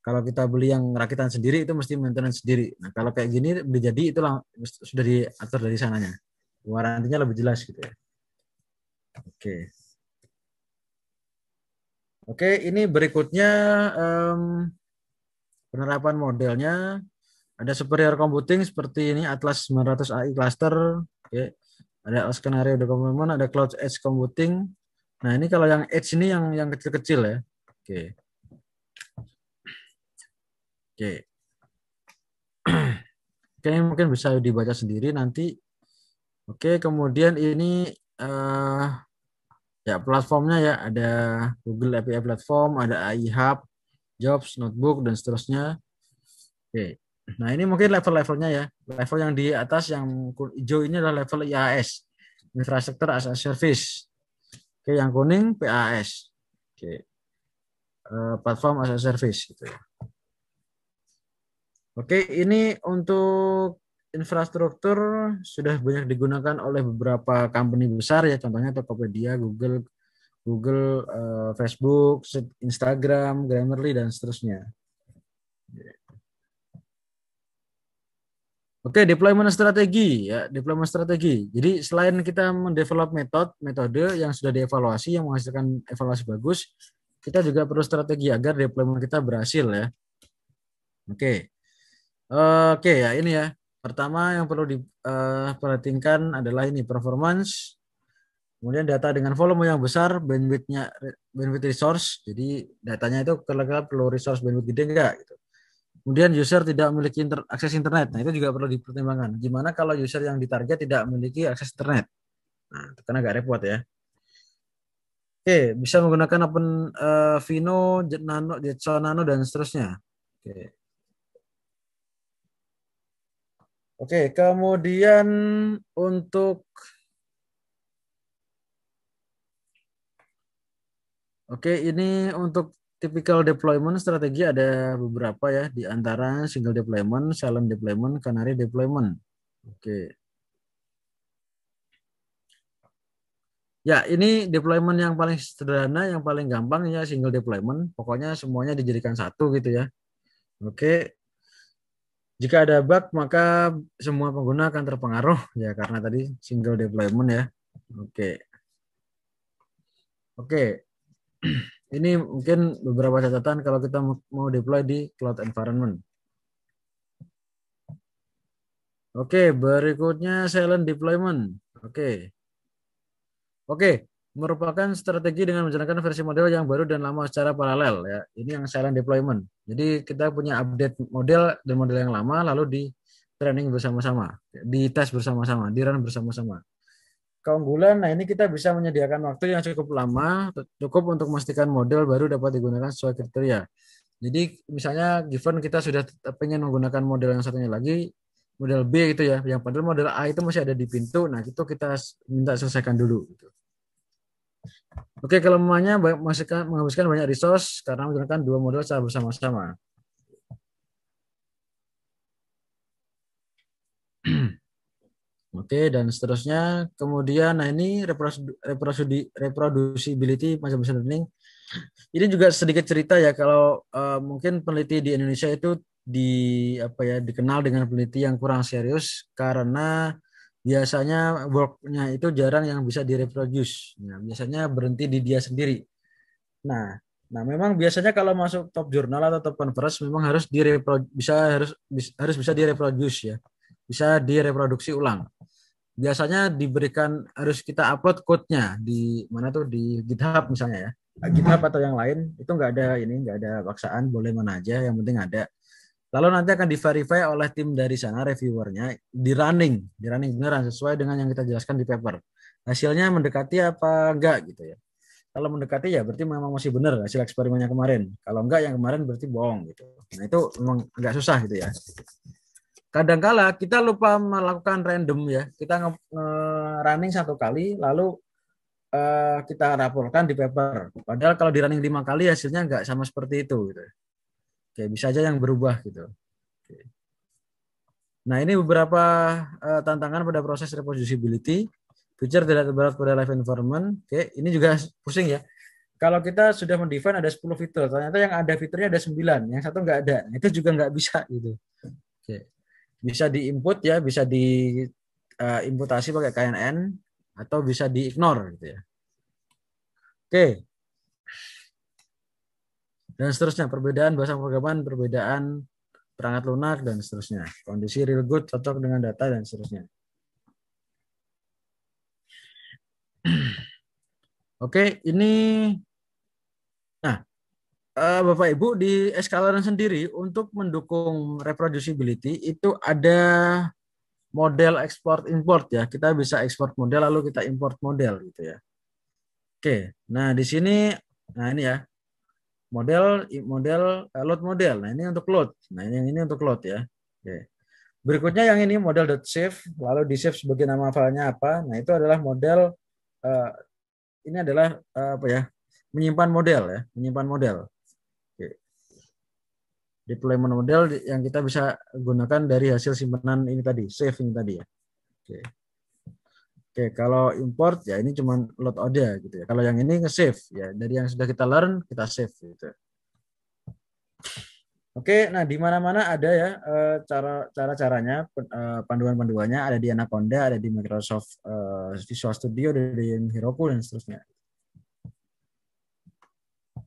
Kalau kita beli yang rakitan sendiri itu mesti maintenance sendiri. Nah kalau kayak gini beli jadi itu sudah diatur dari sananya warantinya lebih jelas gitu ya. Oke. Oke, ini berikutnya um, penerapan modelnya ada superior computing seperti ini Atlas 900 AI cluster, okay. ada skenario development, ada cloud edge computing. Nah ini kalau yang edge ini yang yang kecil-kecil ya, oke, oke, okay. oke mungkin bisa dibaca sendiri nanti Oke, kemudian ini uh, ya platformnya ya ada Google API Platform, ada AI Hub, Jobs, Notebook dan seterusnya. Oke. Nah, ini mungkin level-levelnya ya. Level yang di atas yang hijau ini adalah level IAS, Infrastructure as a Service. Oke, yang kuning PAS, Oke. Uh, platform as a Service gitu ya. Oke, ini untuk infrastruktur sudah banyak digunakan oleh beberapa company besar ya contohnya Tokopedia, Google, Google, uh, Facebook, Instagram, Grammarly dan seterusnya. Oke, deployment strategi ya, deployment strategi. Jadi selain kita mendevelop metode, metode yang sudah dievaluasi yang menghasilkan evaluasi bagus, kita juga perlu strategi agar deployment kita berhasil ya. Oke. Oke ya, ini ya. Pertama yang perlu diperhatikan eh, adalah ini performance, kemudian data dengan volume yang besar, bandwidthnya bandwidth resource, jadi datanya itu kira-kira perlu resource bandwidth gede enggak gitu. Kemudian user tidak memiliki inter akses internet, nah itu juga perlu dipertimbangkan. Gimana kalau user yang ditarget tidak memiliki akses internet? Nah, karena agak repot ya. Oke, bisa menggunakan open uh, Vino, Nano, Jetson Nano dan seterusnya. Oke. Oke, kemudian untuk Oke, ini untuk typical deployment strategi ada beberapa ya, di antara single deployment, shalom deployment, canary deployment. Oke. Ya, ini deployment yang paling sederhana, yang paling gampang ya single deployment. Pokoknya semuanya dijadikan satu gitu ya. Oke. Jika ada bug, maka semua pengguna akan terpengaruh ya karena tadi single deployment ya. Oke. Oke. Ini mungkin beberapa catatan kalau kita mau deploy di cloud environment. Oke, berikutnya silent deployment. Oke. Oke, merupakan strategi dengan menjalankan versi model yang baru dan lama secara paralel ya. Ini yang silent deployment. Jadi kita punya update model dan model yang lama lalu di training bersama-sama, di tes bersama-sama, di run bersama-sama. Keunggulan, nah ini kita bisa menyediakan waktu yang cukup lama, cukup untuk memastikan model baru dapat digunakan sesuai kriteria. Jadi misalnya given kita sudah ingin menggunakan model yang satunya lagi, model B gitu ya, yang padahal model A itu masih ada di pintu, nah itu kita minta selesaikan dulu. Gitu. Oke, kelemahannya menghabiskan, menghabiskan banyak resource karena menggunakan dua model secara bersama-sama. Oke, dan seterusnya. Kemudian, nah ini reproduci, reproducibility macam machine learning. Ini juga sedikit cerita ya, kalau uh, mungkin peneliti di Indonesia itu di apa ya dikenal dengan peneliti yang kurang serius karena biasanya worknya itu jarang yang bisa direproduce. Nah, biasanya berhenti di dia sendiri. Nah, nah memang biasanya kalau masuk top jurnal atau top conference memang harus direpro bisa harus harus bisa direproduce ya. Bisa direproduksi ulang. Biasanya diberikan harus kita upload code-nya di mana tuh di GitHub misalnya ya. Nah, GitHub atau yang lain itu nggak ada ini nggak ada paksaan boleh mana aja yang penting ada Lalu nanti akan diverify oleh tim dari sana reviewernya di running, di running beneran sesuai dengan yang kita jelaskan di paper. Hasilnya mendekati apa enggak gitu ya. Kalau mendekati ya berarti memang masih benar hasil eksperimennya kemarin. Kalau enggak yang kemarin berarti bohong gitu. Nah itu memang agak susah gitu ya. Kadangkala kita lupa melakukan random ya. Kita nge, nge running satu kali lalu eh, kita raporkan di paper. Padahal kalau di running lima kali hasilnya enggak sama seperti itu gitu. Ya Oke, bisa aja yang berubah gitu. Oke. Nah, ini beberapa uh, tantangan pada proses reproducibility. Future tidak terberat pada life environment. Oke, ini juga pusing ya. Kalau kita sudah mendefine ada 10 fitur, ternyata yang ada fiturnya ada 9, yang satu nggak ada. Itu juga nggak bisa gitu. Oke. Bisa diinput ya, bisa di uh, imputasi pakai KNN atau bisa di ignore gitu ya. Oke, dan seterusnya perbedaan bahasa pemrograman perbedaan perangkat lunak dan seterusnya kondisi real good cocok dengan data dan seterusnya Oke, ini nah eh, Bapak Ibu di eskalaran sendiri untuk mendukung reproducibility itu ada model export import ya. Kita bisa export model lalu kita import model gitu ya. Oke, nah di sini nah ini ya model model eh, load model. Nah, ini untuk load. Nah, ini ini untuk load ya. Oke. Berikutnya yang ini model save lalu di save sebagai nama filenya apa? Nah, itu adalah model eh, ini adalah eh, apa ya? menyimpan model ya, menyimpan model. Oke. Deployment model yang kita bisa gunakan dari hasil simpanan ini tadi, save ini tadi ya. Oke. Oke, kalau import ya ini cuma load order gitu ya. Kalau yang ini nge-save ya, dari yang sudah kita learn kita save gitu. Oke, nah di mana-mana ada ya eh, cara cara caranya eh, panduan-panduannya ada di Anaconda, ada di Microsoft eh, Visual Studio, ada di Heroku dan seterusnya.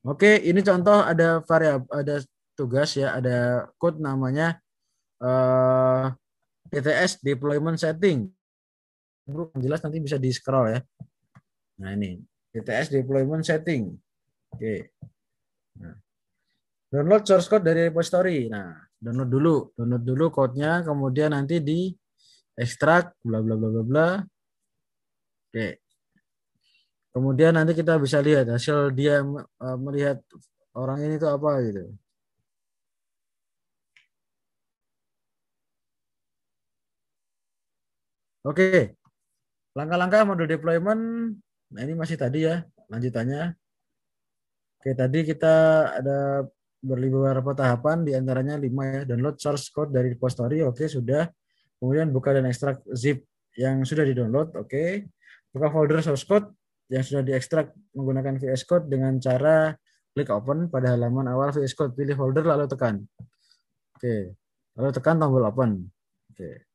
Oke, ini contoh ada variabel ada tugas ya, ada code namanya uh, TTS deployment setting belum jelas nanti bisa di scroll ya. Nah ini DTS deployment setting. Oke. Okay. Nah. Download source code dari repository. Nah, download dulu, download dulu code-nya, kemudian nanti di ekstrak, bla bla bla bla bla. Oke. Okay. Kemudian nanti kita bisa lihat hasil dia e, melihat orang ini tuh apa gitu. Oke, Langkah-langkah modul deployment, nah ini masih tadi ya, lanjutannya. Oke, tadi kita ada beberapa tahapan, diantaranya 5 ya, download source code dari repository, oke sudah. Kemudian buka dan ekstrak zip yang sudah di-download, oke. Buka folder source code yang sudah diekstrak menggunakan VS Code dengan cara klik open pada halaman awal VS Code, pilih folder lalu tekan. Oke, lalu tekan tombol open. Oke.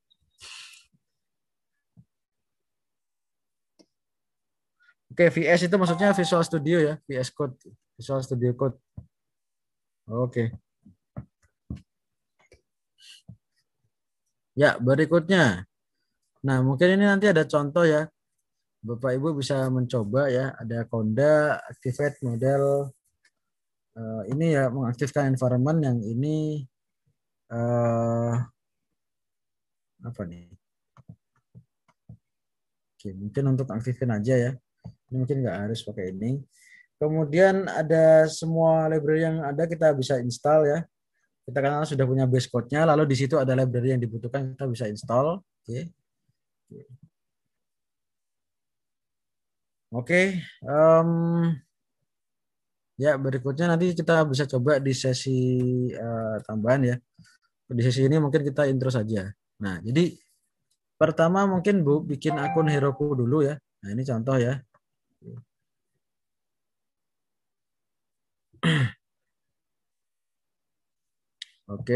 Oke, VS itu maksudnya Visual Studio ya, VS Code, Visual Studio Code. Oke. Ya, berikutnya. Nah, mungkin ini nanti ada contoh ya. Bapak Ibu bisa mencoba ya, ada Conda Activate Model. Uh, ini ya mengaktifkan environment yang ini uh, apa nih? Oke, mungkin untuk aktifkan aja ya ini mungkin nggak harus pakai ini kemudian ada semua library yang ada kita bisa install ya kita kan sudah punya base code-nya lalu di situ ada library yang dibutuhkan kita bisa install oke okay. oke okay. um, ya berikutnya nanti kita bisa coba di sesi uh, tambahan ya di sesi ini mungkin kita intro saja nah jadi pertama mungkin bu bikin akun Heroku dulu ya nah ini contoh ya Oke,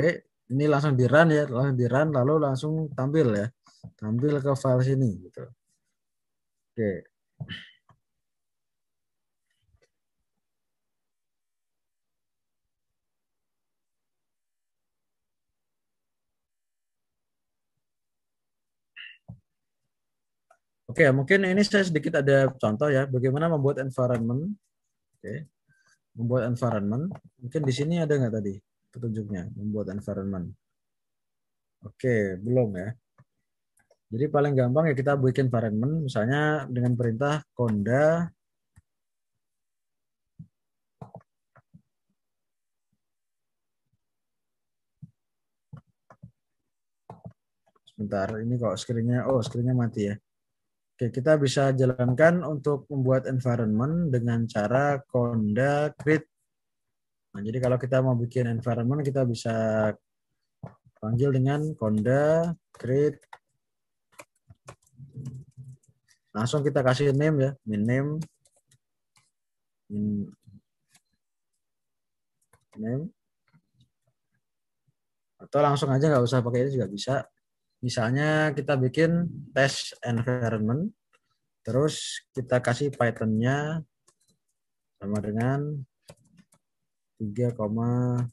ini langsung di run ya, langsung di run lalu langsung tampil ya. Tampil ke file sini gitu. Oke. Oke, mungkin ini saya sedikit ada contoh ya, bagaimana membuat environment. Oke membuat environment. Mungkin di sini ada nggak tadi petunjuknya membuat environment? Oke, belum ya. Jadi paling gampang ya kita bikin environment, misalnya dengan perintah konda sebentar ini kok screen-nya oh screen-nya mati ya. Oke, kita bisa jalankan untuk membuat environment dengan cara conda create. Nah, jadi kalau kita mau bikin environment, kita bisa panggil dengan conda create. Langsung kita kasih name ya, min name. Min name. Atau langsung aja nggak usah pakai ini juga bisa. Misalnya kita bikin test environment, terus kita kasih Python-nya sama dengan 3,9.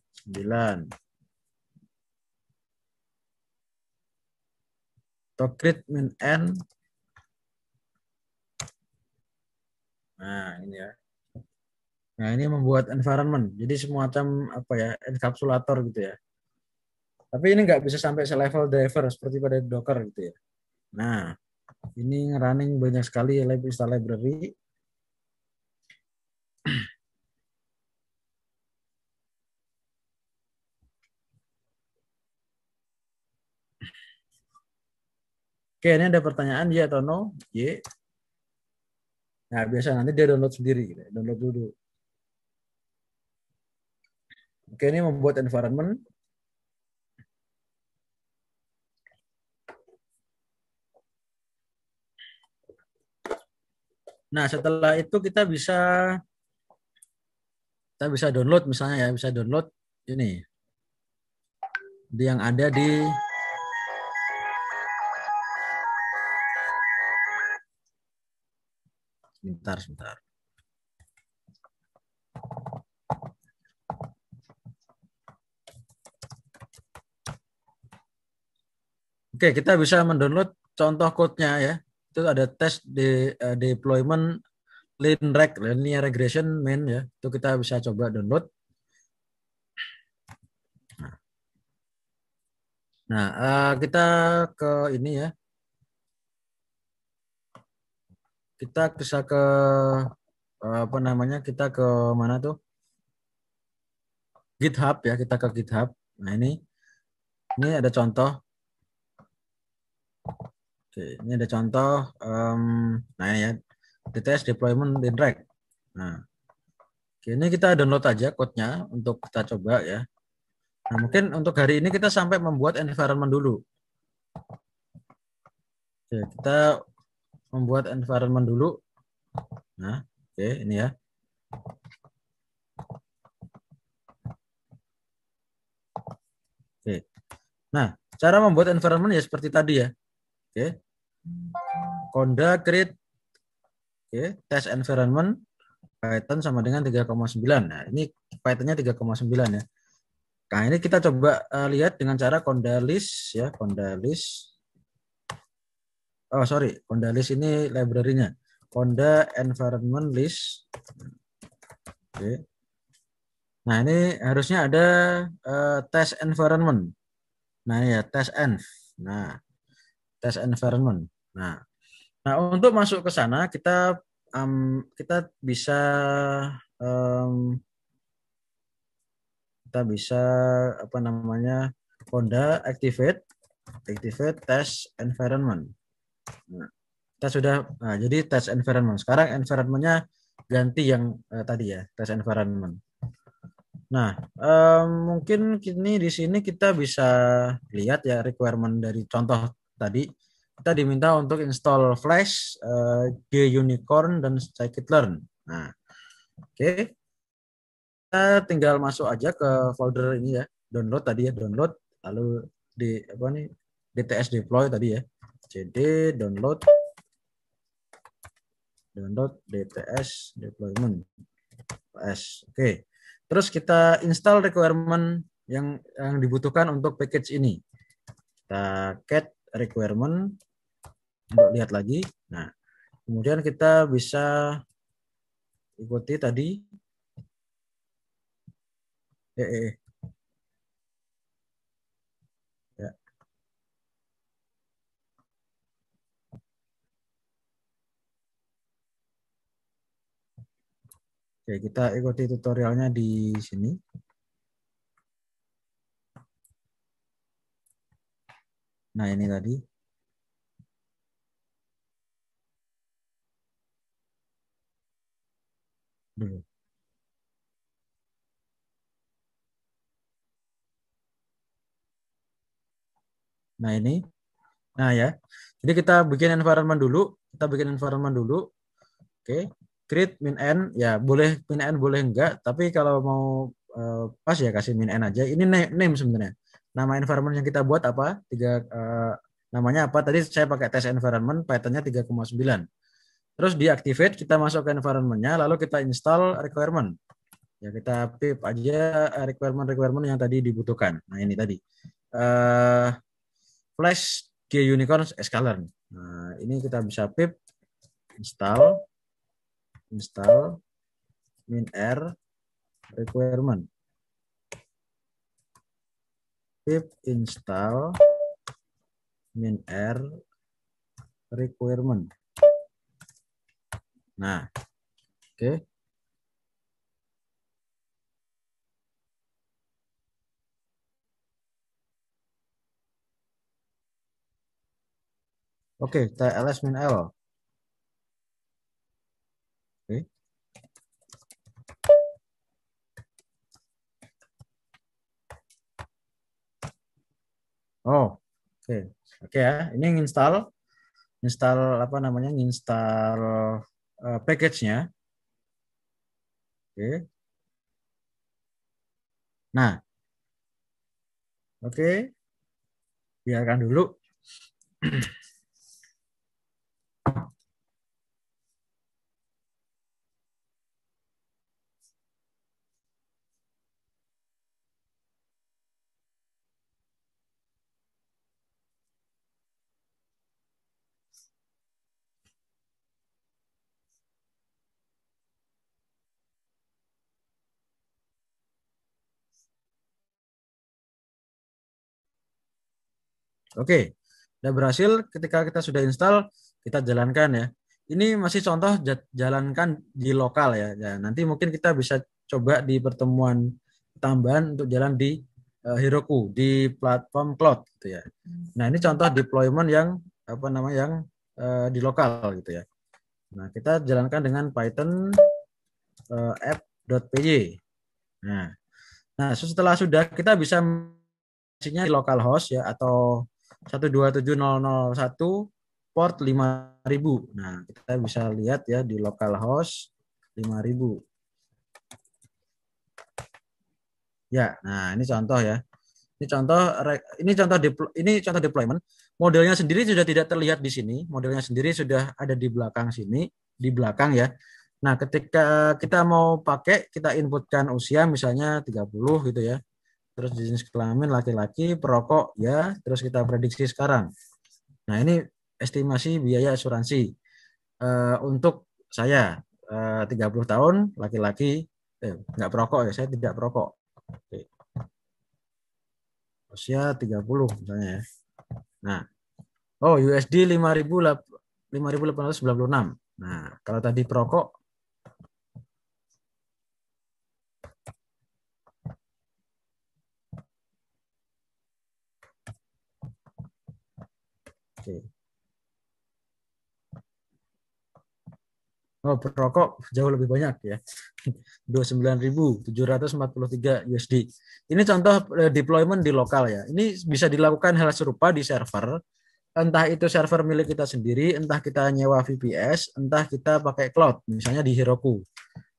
Tokrit min n. Nah, ini ya. Nah, ini membuat environment. Jadi semacam apa ya, encapsulator gitu ya. Tapi ini nggak bisa sampai selevel driver seperti pada Docker gitu ya. Nah, ini running banyak sekali lab install library. Oke, ini ada pertanyaan ya atau no? Ye. Nah, biasa nanti dia download sendiri, gitu. Ya, download dulu. Oke, ini membuat environment. Nah, setelah itu kita bisa kita bisa download misalnya ya, bisa download ini. Yang ada di sebentar sebentar. Oke, kita bisa mendownload contoh code-nya ya itu ada tes de uh, deployment lean rec linear regression main ya itu kita bisa coba download nah uh, kita ke ini ya kita bisa ke uh, apa namanya kita ke mana tuh GitHub ya kita ke GitHub nah ini ini ada contoh ini ada contoh, um, nah ya, DTS deployment di drag Nah, oke, ini kita download aja code-nya untuk kita coba ya. Nah, mungkin untuk hari ini kita sampai membuat environment dulu. Oke, kita membuat environment dulu. Nah, oke, ini ya. Oke. Nah, cara membuat environment ya seperti tadi ya. Oke. Conda create okay, test environment Python sama dengan 3,9. Nah, ini Python-nya 3,9 ya. Nah, ini kita coba uh, lihat dengan cara conda list ya, conda list. Oh, sorry, conda list ini library-nya. Conda environment list. Oke. Okay. Nah, ini harusnya ada uh, test environment. Nah, ya test env. Nah, test environment. Nah, nah untuk masuk ke sana kita um, kita bisa um, kita bisa apa namanya Honda activate activate test environment. Nah, kita sudah nah, jadi test environment. Sekarang environmentnya ganti yang eh, tadi ya test environment. Nah, um, mungkin kini di sini kita bisa lihat ya requirement dari contoh tadi kita diminta untuk install Flash, uh, G Unicorn dan Scikit-learn. Nah, oke. Okay. Kita tinggal masuk aja ke folder ini ya, download tadi ya, download lalu di apa nih DTS deploy tadi ya. CD download download DTS deployment s, Oke. Okay. Terus kita install requirement yang yang dibutuhkan untuk package ini. Kita cat requirement untuk lihat lagi. Nah, kemudian kita bisa ikuti tadi. Eh, eh, eh. Ya. Oke, kita ikuti tutorialnya di sini. Nah, ini tadi. dulu hmm. Nah ini, nah ya, jadi kita bikin environment dulu, kita bikin environment dulu, oke, okay. create min n, ya boleh min n boleh enggak, tapi kalau mau uh, pas ya kasih min n aja. Ini name, name sebenarnya, nama environment yang kita buat apa? Tiga uh, namanya apa? Tadi saya pakai test environment, Pythonnya 3,9. Terus diaktifkan, kita masuk ke environment lalu kita install requirement. Ya kita pip aja eh, requirement-requirement yang tadi dibutuhkan. Nah ini tadi. Uh, Flash G Unicorn Scalar. Nah, ini kita bisa pip install install r requirement pip install r requirement Nah, oke. Okay. Oke, okay, TLS min L. Oke. Okay. Oh, oke. Okay. Oke okay, ya, ini install install apa namanya? install Eh, package-nya. Oke. Nah. Oke. Biarkan dulu. Oke, udah berhasil. Ketika kita sudah install, kita jalankan ya. Ini masih contoh jalankan di lokal ya. ya nanti mungkin kita bisa coba di pertemuan tambahan untuk jalan di uh, Heroku di platform cloud gitu ya. Nah ini contoh deployment yang apa nama yang uh, di lokal gitu ya. Nah kita jalankan dengan Python uh, app.py. Nah, nah setelah sudah kita bisa di localhost ya atau 127001 port 5000. Nah, kita bisa lihat ya di localhost 5000. Ya, nah ini contoh ya. Ini contoh ini contoh ini contoh deployment. Modelnya sendiri sudah tidak terlihat di sini. Modelnya sendiri sudah ada di belakang sini, di belakang ya. Nah, ketika kita mau pakai, kita inputkan usia misalnya 30 gitu ya terus jenis kelamin laki-laki, perokok ya, terus kita prediksi sekarang. Nah, ini estimasi biaya asuransi uh, untuk saya eh, uh, 30 tahun laki-laki eh, nggak perokok ya, saya tidak perokok. Oke. Usia 30 misalnya ya. Nah, oh USD 5896. Nah, kalau tadi perokok oh, perokok jauh lebih banyak ya 29.743 USD. Ini contoh eh, deployment di lokal ya. Ini bisa dilakukan hal serupa di server entah itu server milik kita sendiri, entah kita nyewa VPS, entah kita pakai cloud, misalnya di Heroku.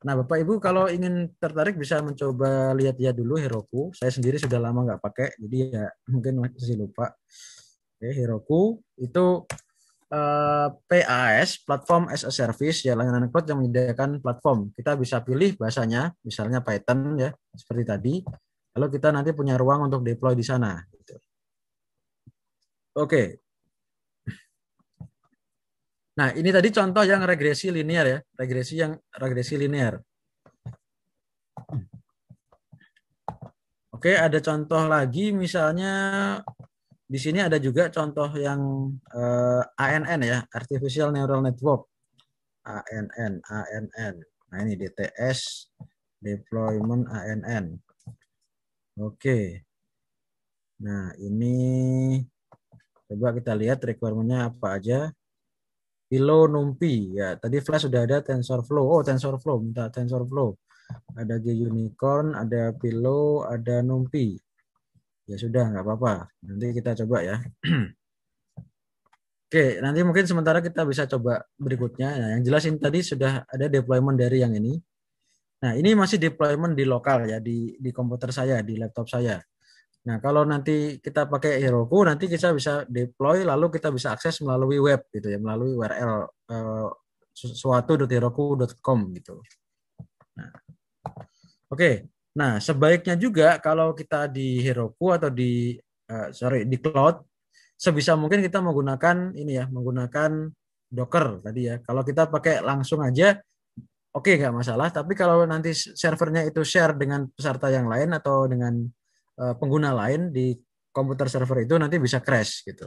Nah, Bapak Ibu kalau ingin tertarik bisa mencoba lihat ya dulu Heroku. Saya sendiri sudah lama nggak pakai, jadi ya mungkin masih lupa. Oke, Heroku itu Eh, PAS platform as a service ya layanan cloud yang menyediakan platform. Kita bisa pilih bahasanya, misalnya Python ya seperti tadi. Lalu kita nanti punya ruang untuk deploy di sana. Gitu. Oke. Nah ini tadi contoh yang regresi linear ya, regresi yang regresi linear. Oke, ada contoh lagi misalnya di sini ada juga contoh yang uh, eh, ANN ya, artificial neural network. ANN, ANN. Nah, ini DTS deployment ANN. Oke. Nah, ini coba kita lihat requirementnya apa aja. Pilo Numpi ya tadi Flash sudah ada TensorFlow. Oh, TensorFlow minta TensorFlow. Ada G Unicorn, ada Pilo, ada Numpi. Ya sudah, nggak apa-apa. Nanti kita coba ya. Oke, nanti mungkin sementara kita bisa coba berikutnya. Nah, yang jelas ini tadi sudah ada deployment dari yang ini. Nah, ini masih deployment di lokal ya, di, di komputer saya, di laptop saya. Nah, kalau nanti kita pakai Heroku, nanti kita bisa deploy, lalu kita bisa akses melalui web gitu ya, melalui URL eh, suatu.heroku.com gitu. Nah, Oke, Nah, sebaiknya juga kalau kita di Heroku atau di uh, sorry di cloud sebisa mungkin kita menggunakan ini ya, menggunakan Docker tadi ya. Kalau kita pakai langsung aja oke okay, nggak masalah, tapi kalau nanti servernya itu share dengan peserta yang lain atau dengan uh, pengguna lain di komputer server itu nanti bisa crash gitu.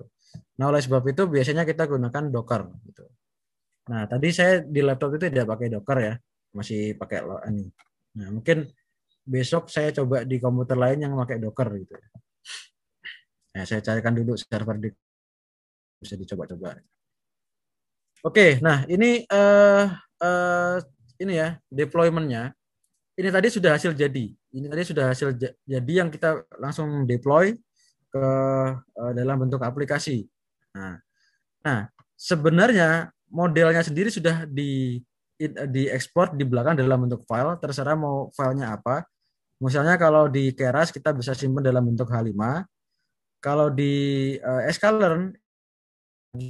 Nah, oleh sebab itu biasanya kita gunakan Docker gitu. Nah, tadi saya di laptop itu tidak pakai Docker ya, masih pakai ini. Nah, mungkin besok saya coba di komputer lain yang pakai Docker gitu. Nah, saya carikan dulu server di bisa dicoba-coba. Oke, nah ini uh, uh, ini ya deploymentnya. Ini tadi sudah hasil jadi. Ini tadi sudah hasil jadi yang kita langsung deploy ke uh, dalam bentuk aplikasi. Nah, nah sebenarnya modelnya sendiri sudah di di diekspor di belakang dalam bentuk file terserah mau filenya apa Misalnya kalau di Keras kita bisa simpan dalam bentuk H5. Kalau di uh, eh, Escalern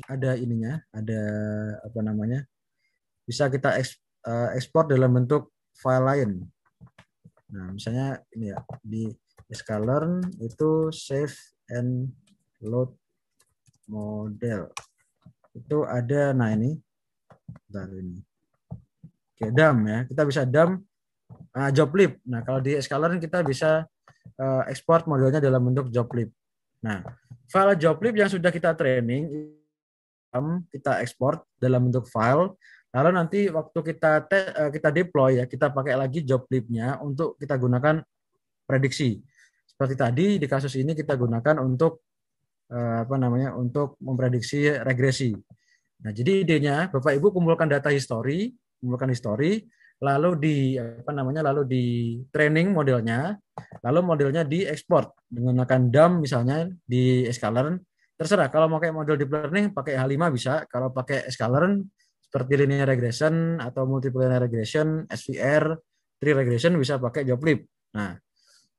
ada ininya, ada apa namanya? Bisa kita eh, export dalam bentuk file lain. Nah, misalnya ini ya di Escalern itu save and load model. Itu ada nah ini. Bentar ini. Oke, dump ya. Kita bisa dump Nah, job lip. Nah, kalau di Scalar kita bisa uh, eh, ekspor modelnya dalam bentuk job lip. Nah, file job lip yang sudah kita training um, kita ekspor dalam bentuk file. Lalu nanti waktu kita te, eh, kita deploy ya, kita pakai lagi job lib untuk kita gunakan prediksi. Seperti tadi di kasus ini kita gunakan untuk eh, apa namanya? untuk memprediksi regresi. Nah, jadi idenya Bapak Ibu kumpulkan data history, kumpulkan history lalu di apa namanya lalu di training modelnya, lalu modelnya diekspor menggunakan dam misalnya di escalern. Terserah kalau mau pakai model deep learning pakai H5 bisa, kalau pakai escalern seperti linear regression atau linear regression, SVR, tree regression bisa pakai joblib. Nah,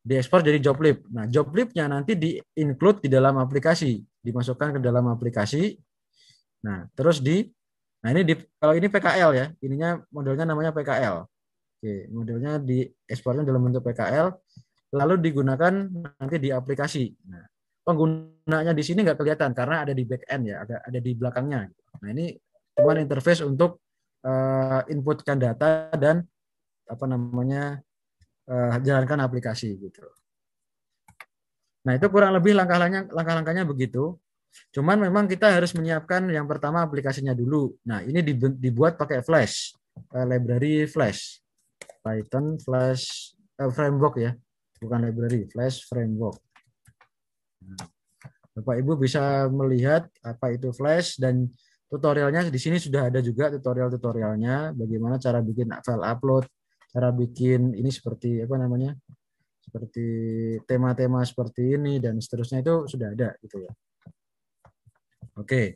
diekspor jadi joblib. Nah, joblibnya nanti di include di dalam aplikasi, dimasukkan ke dalam aplikasi. Nah, terus di Nah ini di, kalau ini PKL ya, ininya modelnya namanya PKL. Oke, modelnya di ekspornya dalam bentuk PKL, lalu digunakan nanti di aplikasi. Nah, penggunanya di sini nggak kelihatan karena ada di back end ya, ada, ada di belakangnya. Nah ini cuma interface untuk uh, inputkan data dan apa namanya uh, jalankan aplikasi gitu. Nah itu kurang lebih langkah-langkahnya langkah-langkahnya begitu. Cuman memang kita harus menyiapkan yang pertama aplikasinya dulu. Nah, ini dibuat pakai Flash, eh, library Flash. Python Flash eh, framework ya, bukan library, Flash framework. Nah, Bapak Ibu bisa melihat apa itu Flash dan tutorialnya di sini sudah ada juga tutorial-tutorialnya bagaimana cara bikin file upload, cara bikin ini seperti apa namanya? seperti tema-tema seperti ini dan seterusnya itu sudah ada gitu ya. Oke.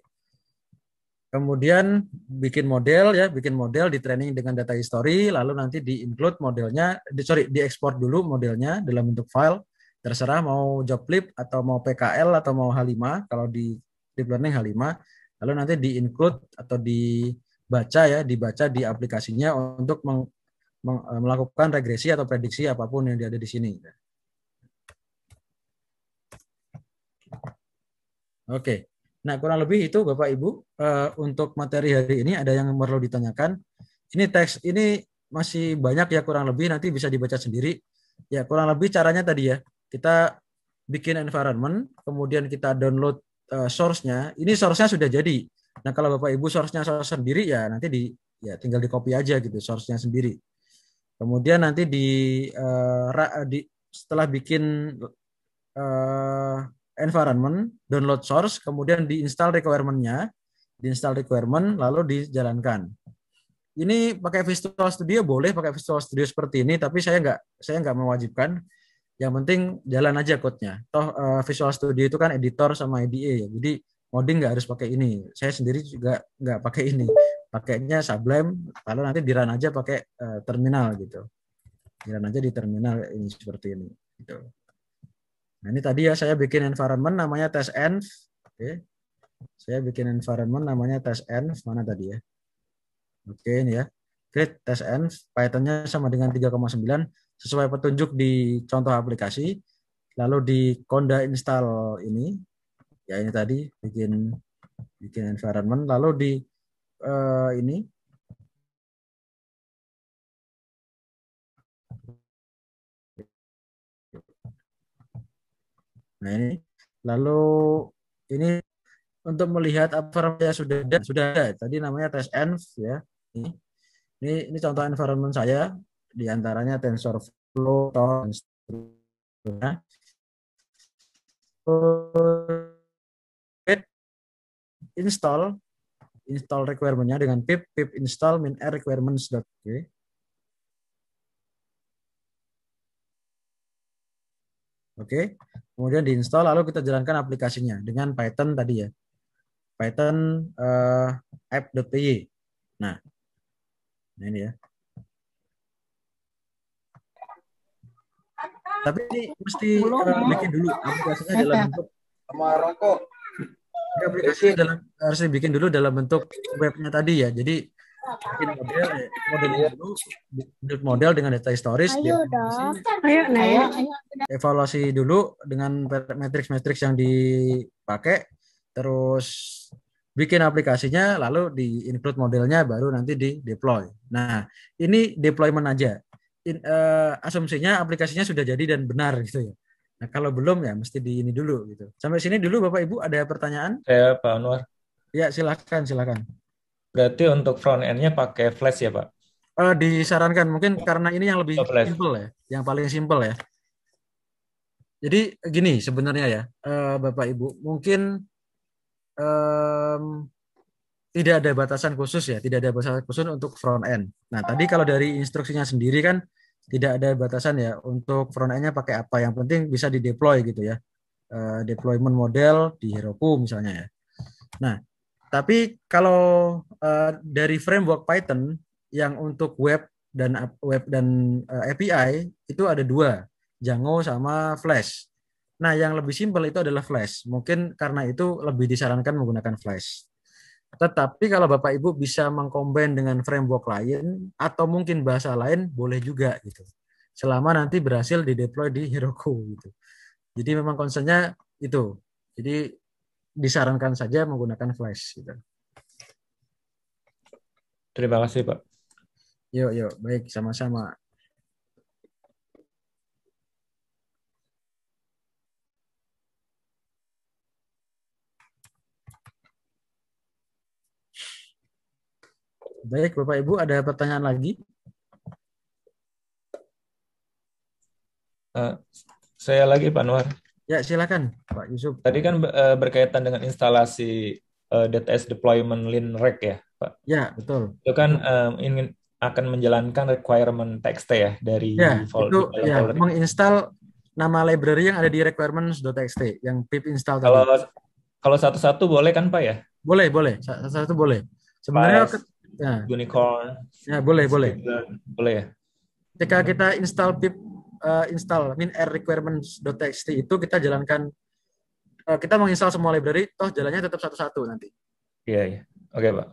Kemudian bikin model ya, bikin model di training dengan data history, lalu nanti di include modelnya, di, sorry, diekspor dulu modelnya dalam bentuk file. Terserah mau job flip atau mau PKL atau mau H5, kalau di deep learning H5, lalu nanti di include atau dibaca ya, dibaca di aplikasinya untuk meng, meng, eh, melakukan regresi atau prediksi apapun yang ada di sini. Oke. Okay. Nah, kurang lebih itu Bapak Ibu eh, untuk materi hari ini ada yang perlu ditanyakan. Ini teks ini masih banyak ya kurang lebih nanti bisa dibaca sendiri. Ya, kurang lebih caranya tadi ya. Kita bikin environment, kemudian kita download eh, source-nya. Ini source-nya sudah jadi. Nah, kalau Bapak Ibu source-nya source sendiri ya nanti di ya tinggal di copy aja gitu source-nya sendiri. Kemudian nanti di, uh, ra, di setelah bikin environment, download source, kemudian diinstal requirement-nya, diinstal requirement, lalu dijalankan. Ini pakai Visual Studio boleh pakai Visual Studio seperti ini, tapi saya nggak saya nggak mewajibkan. Yang penting jalan aja code-nya. Toh eh, Visual Studio itu kan editor sama IDE ya, jadi modding nggak harus pakai ini. Saya sendiri juga nggak pakai ini. Pakainya Sublime, Kalau nanti diran aja pakai eh, terminal gitu. Diran aja di terminal ini seperti ini. Gitu. Nah, ini tadi ya saya bikin environment namanya test env. Oke. Saya bikin environment namanya test env mana tadi ya? Oke, ini ya. Create test env Python-nya sama dengan 3,9 sesuai petunjuk di contoh aplikasi. Lalu di conda install ini ya ini tadi bikin bikin environment lalu di uh, ini Nah ini lalu ini untuk melihat apa yang sudah ada, sudah ada. Tadi namanya test env ya. Ini, ini contoh environment saya diantaranya TensorFlow, TensorFlow. install install requirementnya dengan pip pip install r requirements. Okay. Oke, okay. Kemudian diinstal lalu kita jalankan aplikasinya dengan Python tadi ya. Python uh, app.py. Nah, nah, ini ya. Tapi ini mesti uh, bikin dulu aplikasinya dalam bentuk sama rokok. Aplikasi dalam harus dibikin dulu dalam bentuk webnya tadi ya. Jadi model model dulu model dengan data historis ayo dong ayo Naya evaluasi dulu dengan matrix-matrix yang dipakai terus bikin aplikasinya lalu di include modelnya baru nanti di deploy nah ini deployment aja In, uh, asumsinya aplikasinya sudah jadi dan benar gitu ya nah kalau belum ya mesti di ini dulu gitu sampai sini dulu bapak ibu ada pertanyaan saya Pak Anwar ya silakan silakan Berarti untuk front end-nya pakai Flash ya, Pak? Uh, disarankan mungkin oh. karena ini yang lebih oh, simple ya, yang paling simple ya. Jadi gini sebenarnya ya, uh, Bapak Ibu, mungkin um, tidak ada batasan khusus ya, tidak ada batasan khusus untuk front end. Nah, tadi kalau dari instruksinya sendiri kan tidak ada batasan ya untuk front end-nya pakai apa, yang penting bisa di-deploy gitu ya. Uh, deployment model di Heroku misalnya ya. Nah, tapi kalau uh, dari framework Python yang untuk web dan web dan uh, eh, API itu ada dua, Django sama Flash. Nah, yang lebih simpel itu adalah Flash. Mungkin karena itu lebih disarankan menggunakan Flash. Tetapi kalau Bapak Ibu bisa mengcombine dengan framework lain atau mungkin bahasa lain boleh juga gitu. Selama nanti berhasil dideploy di Heroku gitu. Jadi memang concernnya itu. Jadi disarankan saja menggunakan flash gitu. Terima kasih, Pak. Yuk, yuk, baik, sama-sama. Baik, Bapak Ibu, ada pertanyaan lagi? Uh, saya lagi, Pak Anwar. Ya, silakan Pak Yusuf. Tadi kan eh, berkaitan dengan instalasi uh, eh, DTS deployment rack ya, Pak. Ya, betul. Itu kan um, ingin akan menjalankan requirement text ya dari ya, folder. Itu, ya, menginstal nama library yang ada di requirements.txt yang pip install kalau tadi. kalau satu-satu boleh kan Pak ya? Boleh, boleh. Satu-satu boleh. Sebenarnya Spice, ya. unicorn. Ya, boleh, boleh. Boleh ya. Ketika kita install pip uh, install min r requirements.txt itu kita jalankan uh, kita menginstal semua library toh jalannya tetap satu-satu nanti. Iya, yeah, Yeah. Oke, okay, Pak.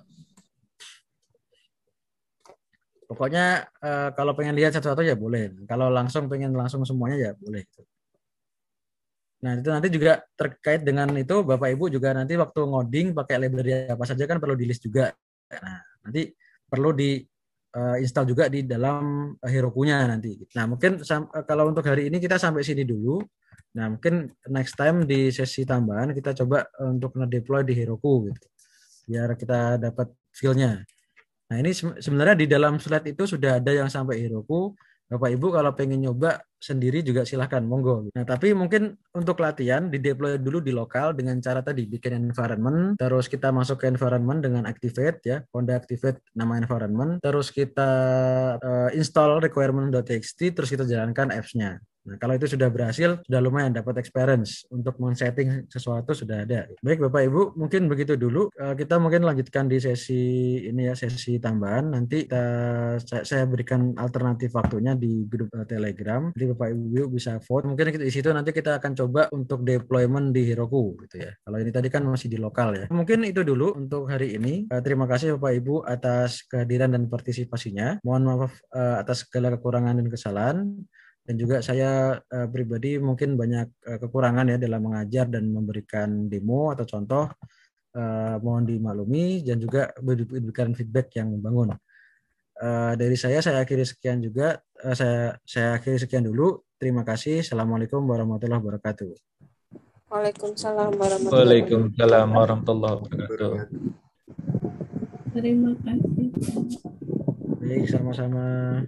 Pokoknya uh, kalau pengen lihat satu-satu ya boleh. Kalau langsung pengen langsung semuanya ya boleh. Nah, itu nanti juga terkait dengan itu Bapak Ibu juga nanti waktu ngoding pakai library apa saja kan perlu di list juga. Nah, nanti perlu di uh, install juga di dalam eh, Heroku-nya nanti. Nah, mungkin eh, kalau untuk hari ini kita sampai sini dulu. Nah, mungkin next time di sesi tambahan kita coba untuk ngedeploy di Heroku gitu. Biar kita dapat feel-nya. Nah, ini sebenarnya di dalam slide itu sudah ada yang sampai Heroku. Bapak Ibu kalau pengen nyoba sendiri juga silahkan, monggo. Nah, tapi mungkin untuk latihan di deploy dulu di lokal dengan cara tadi bikin environment, terus kita masuk ke environment dengan activate ya, Honda activate nama environment, terus kita uh, install requirement.txt, terus kita jalankan apps-nya. Nah, kalau itu sudah berhasil, sudah lumayan dapat experience untuk men-setting sesuatu sudah ada. Baik Bapak Ibu, mungkin begitu dulu. Eh, kita mungkin lanjutkan di sesi ini ya, sesi tambahan. Nanti kita, eh, saya berikan alternatif waktunya di grup eh, Telegram. Jadi Bapak Ibu bisa vote. Mungkin di situ nanti kita akan coba untuk deployment di Heroku gitu ya. Kalau ini tadi kan masih di lokal ya. Mungkin itu dulu untuk hari ini. Terima kasih Bapak Ibu atas kehadiran dan partisipasinya. Mohon maaf atas segala kekurangan dan kesalahan dan juga saya uh, pribadi mungkin banyak uh, kekurangan ya dalam mengajar dan memberikan demo atau contoh uh, mohon dimaklumi dan juga berikan feedback yang membangun uh, dari saya saya akhiri sekian juga uh, saya saya akhiri sekian dulu terima kasih assalamualaikum warahmatullahi wabarakatuh Waalaikumsalam warahmatullahi Waalaikumsalam warahmatullahi wabarakatuh. Terima kasih. Baik, sama-sama.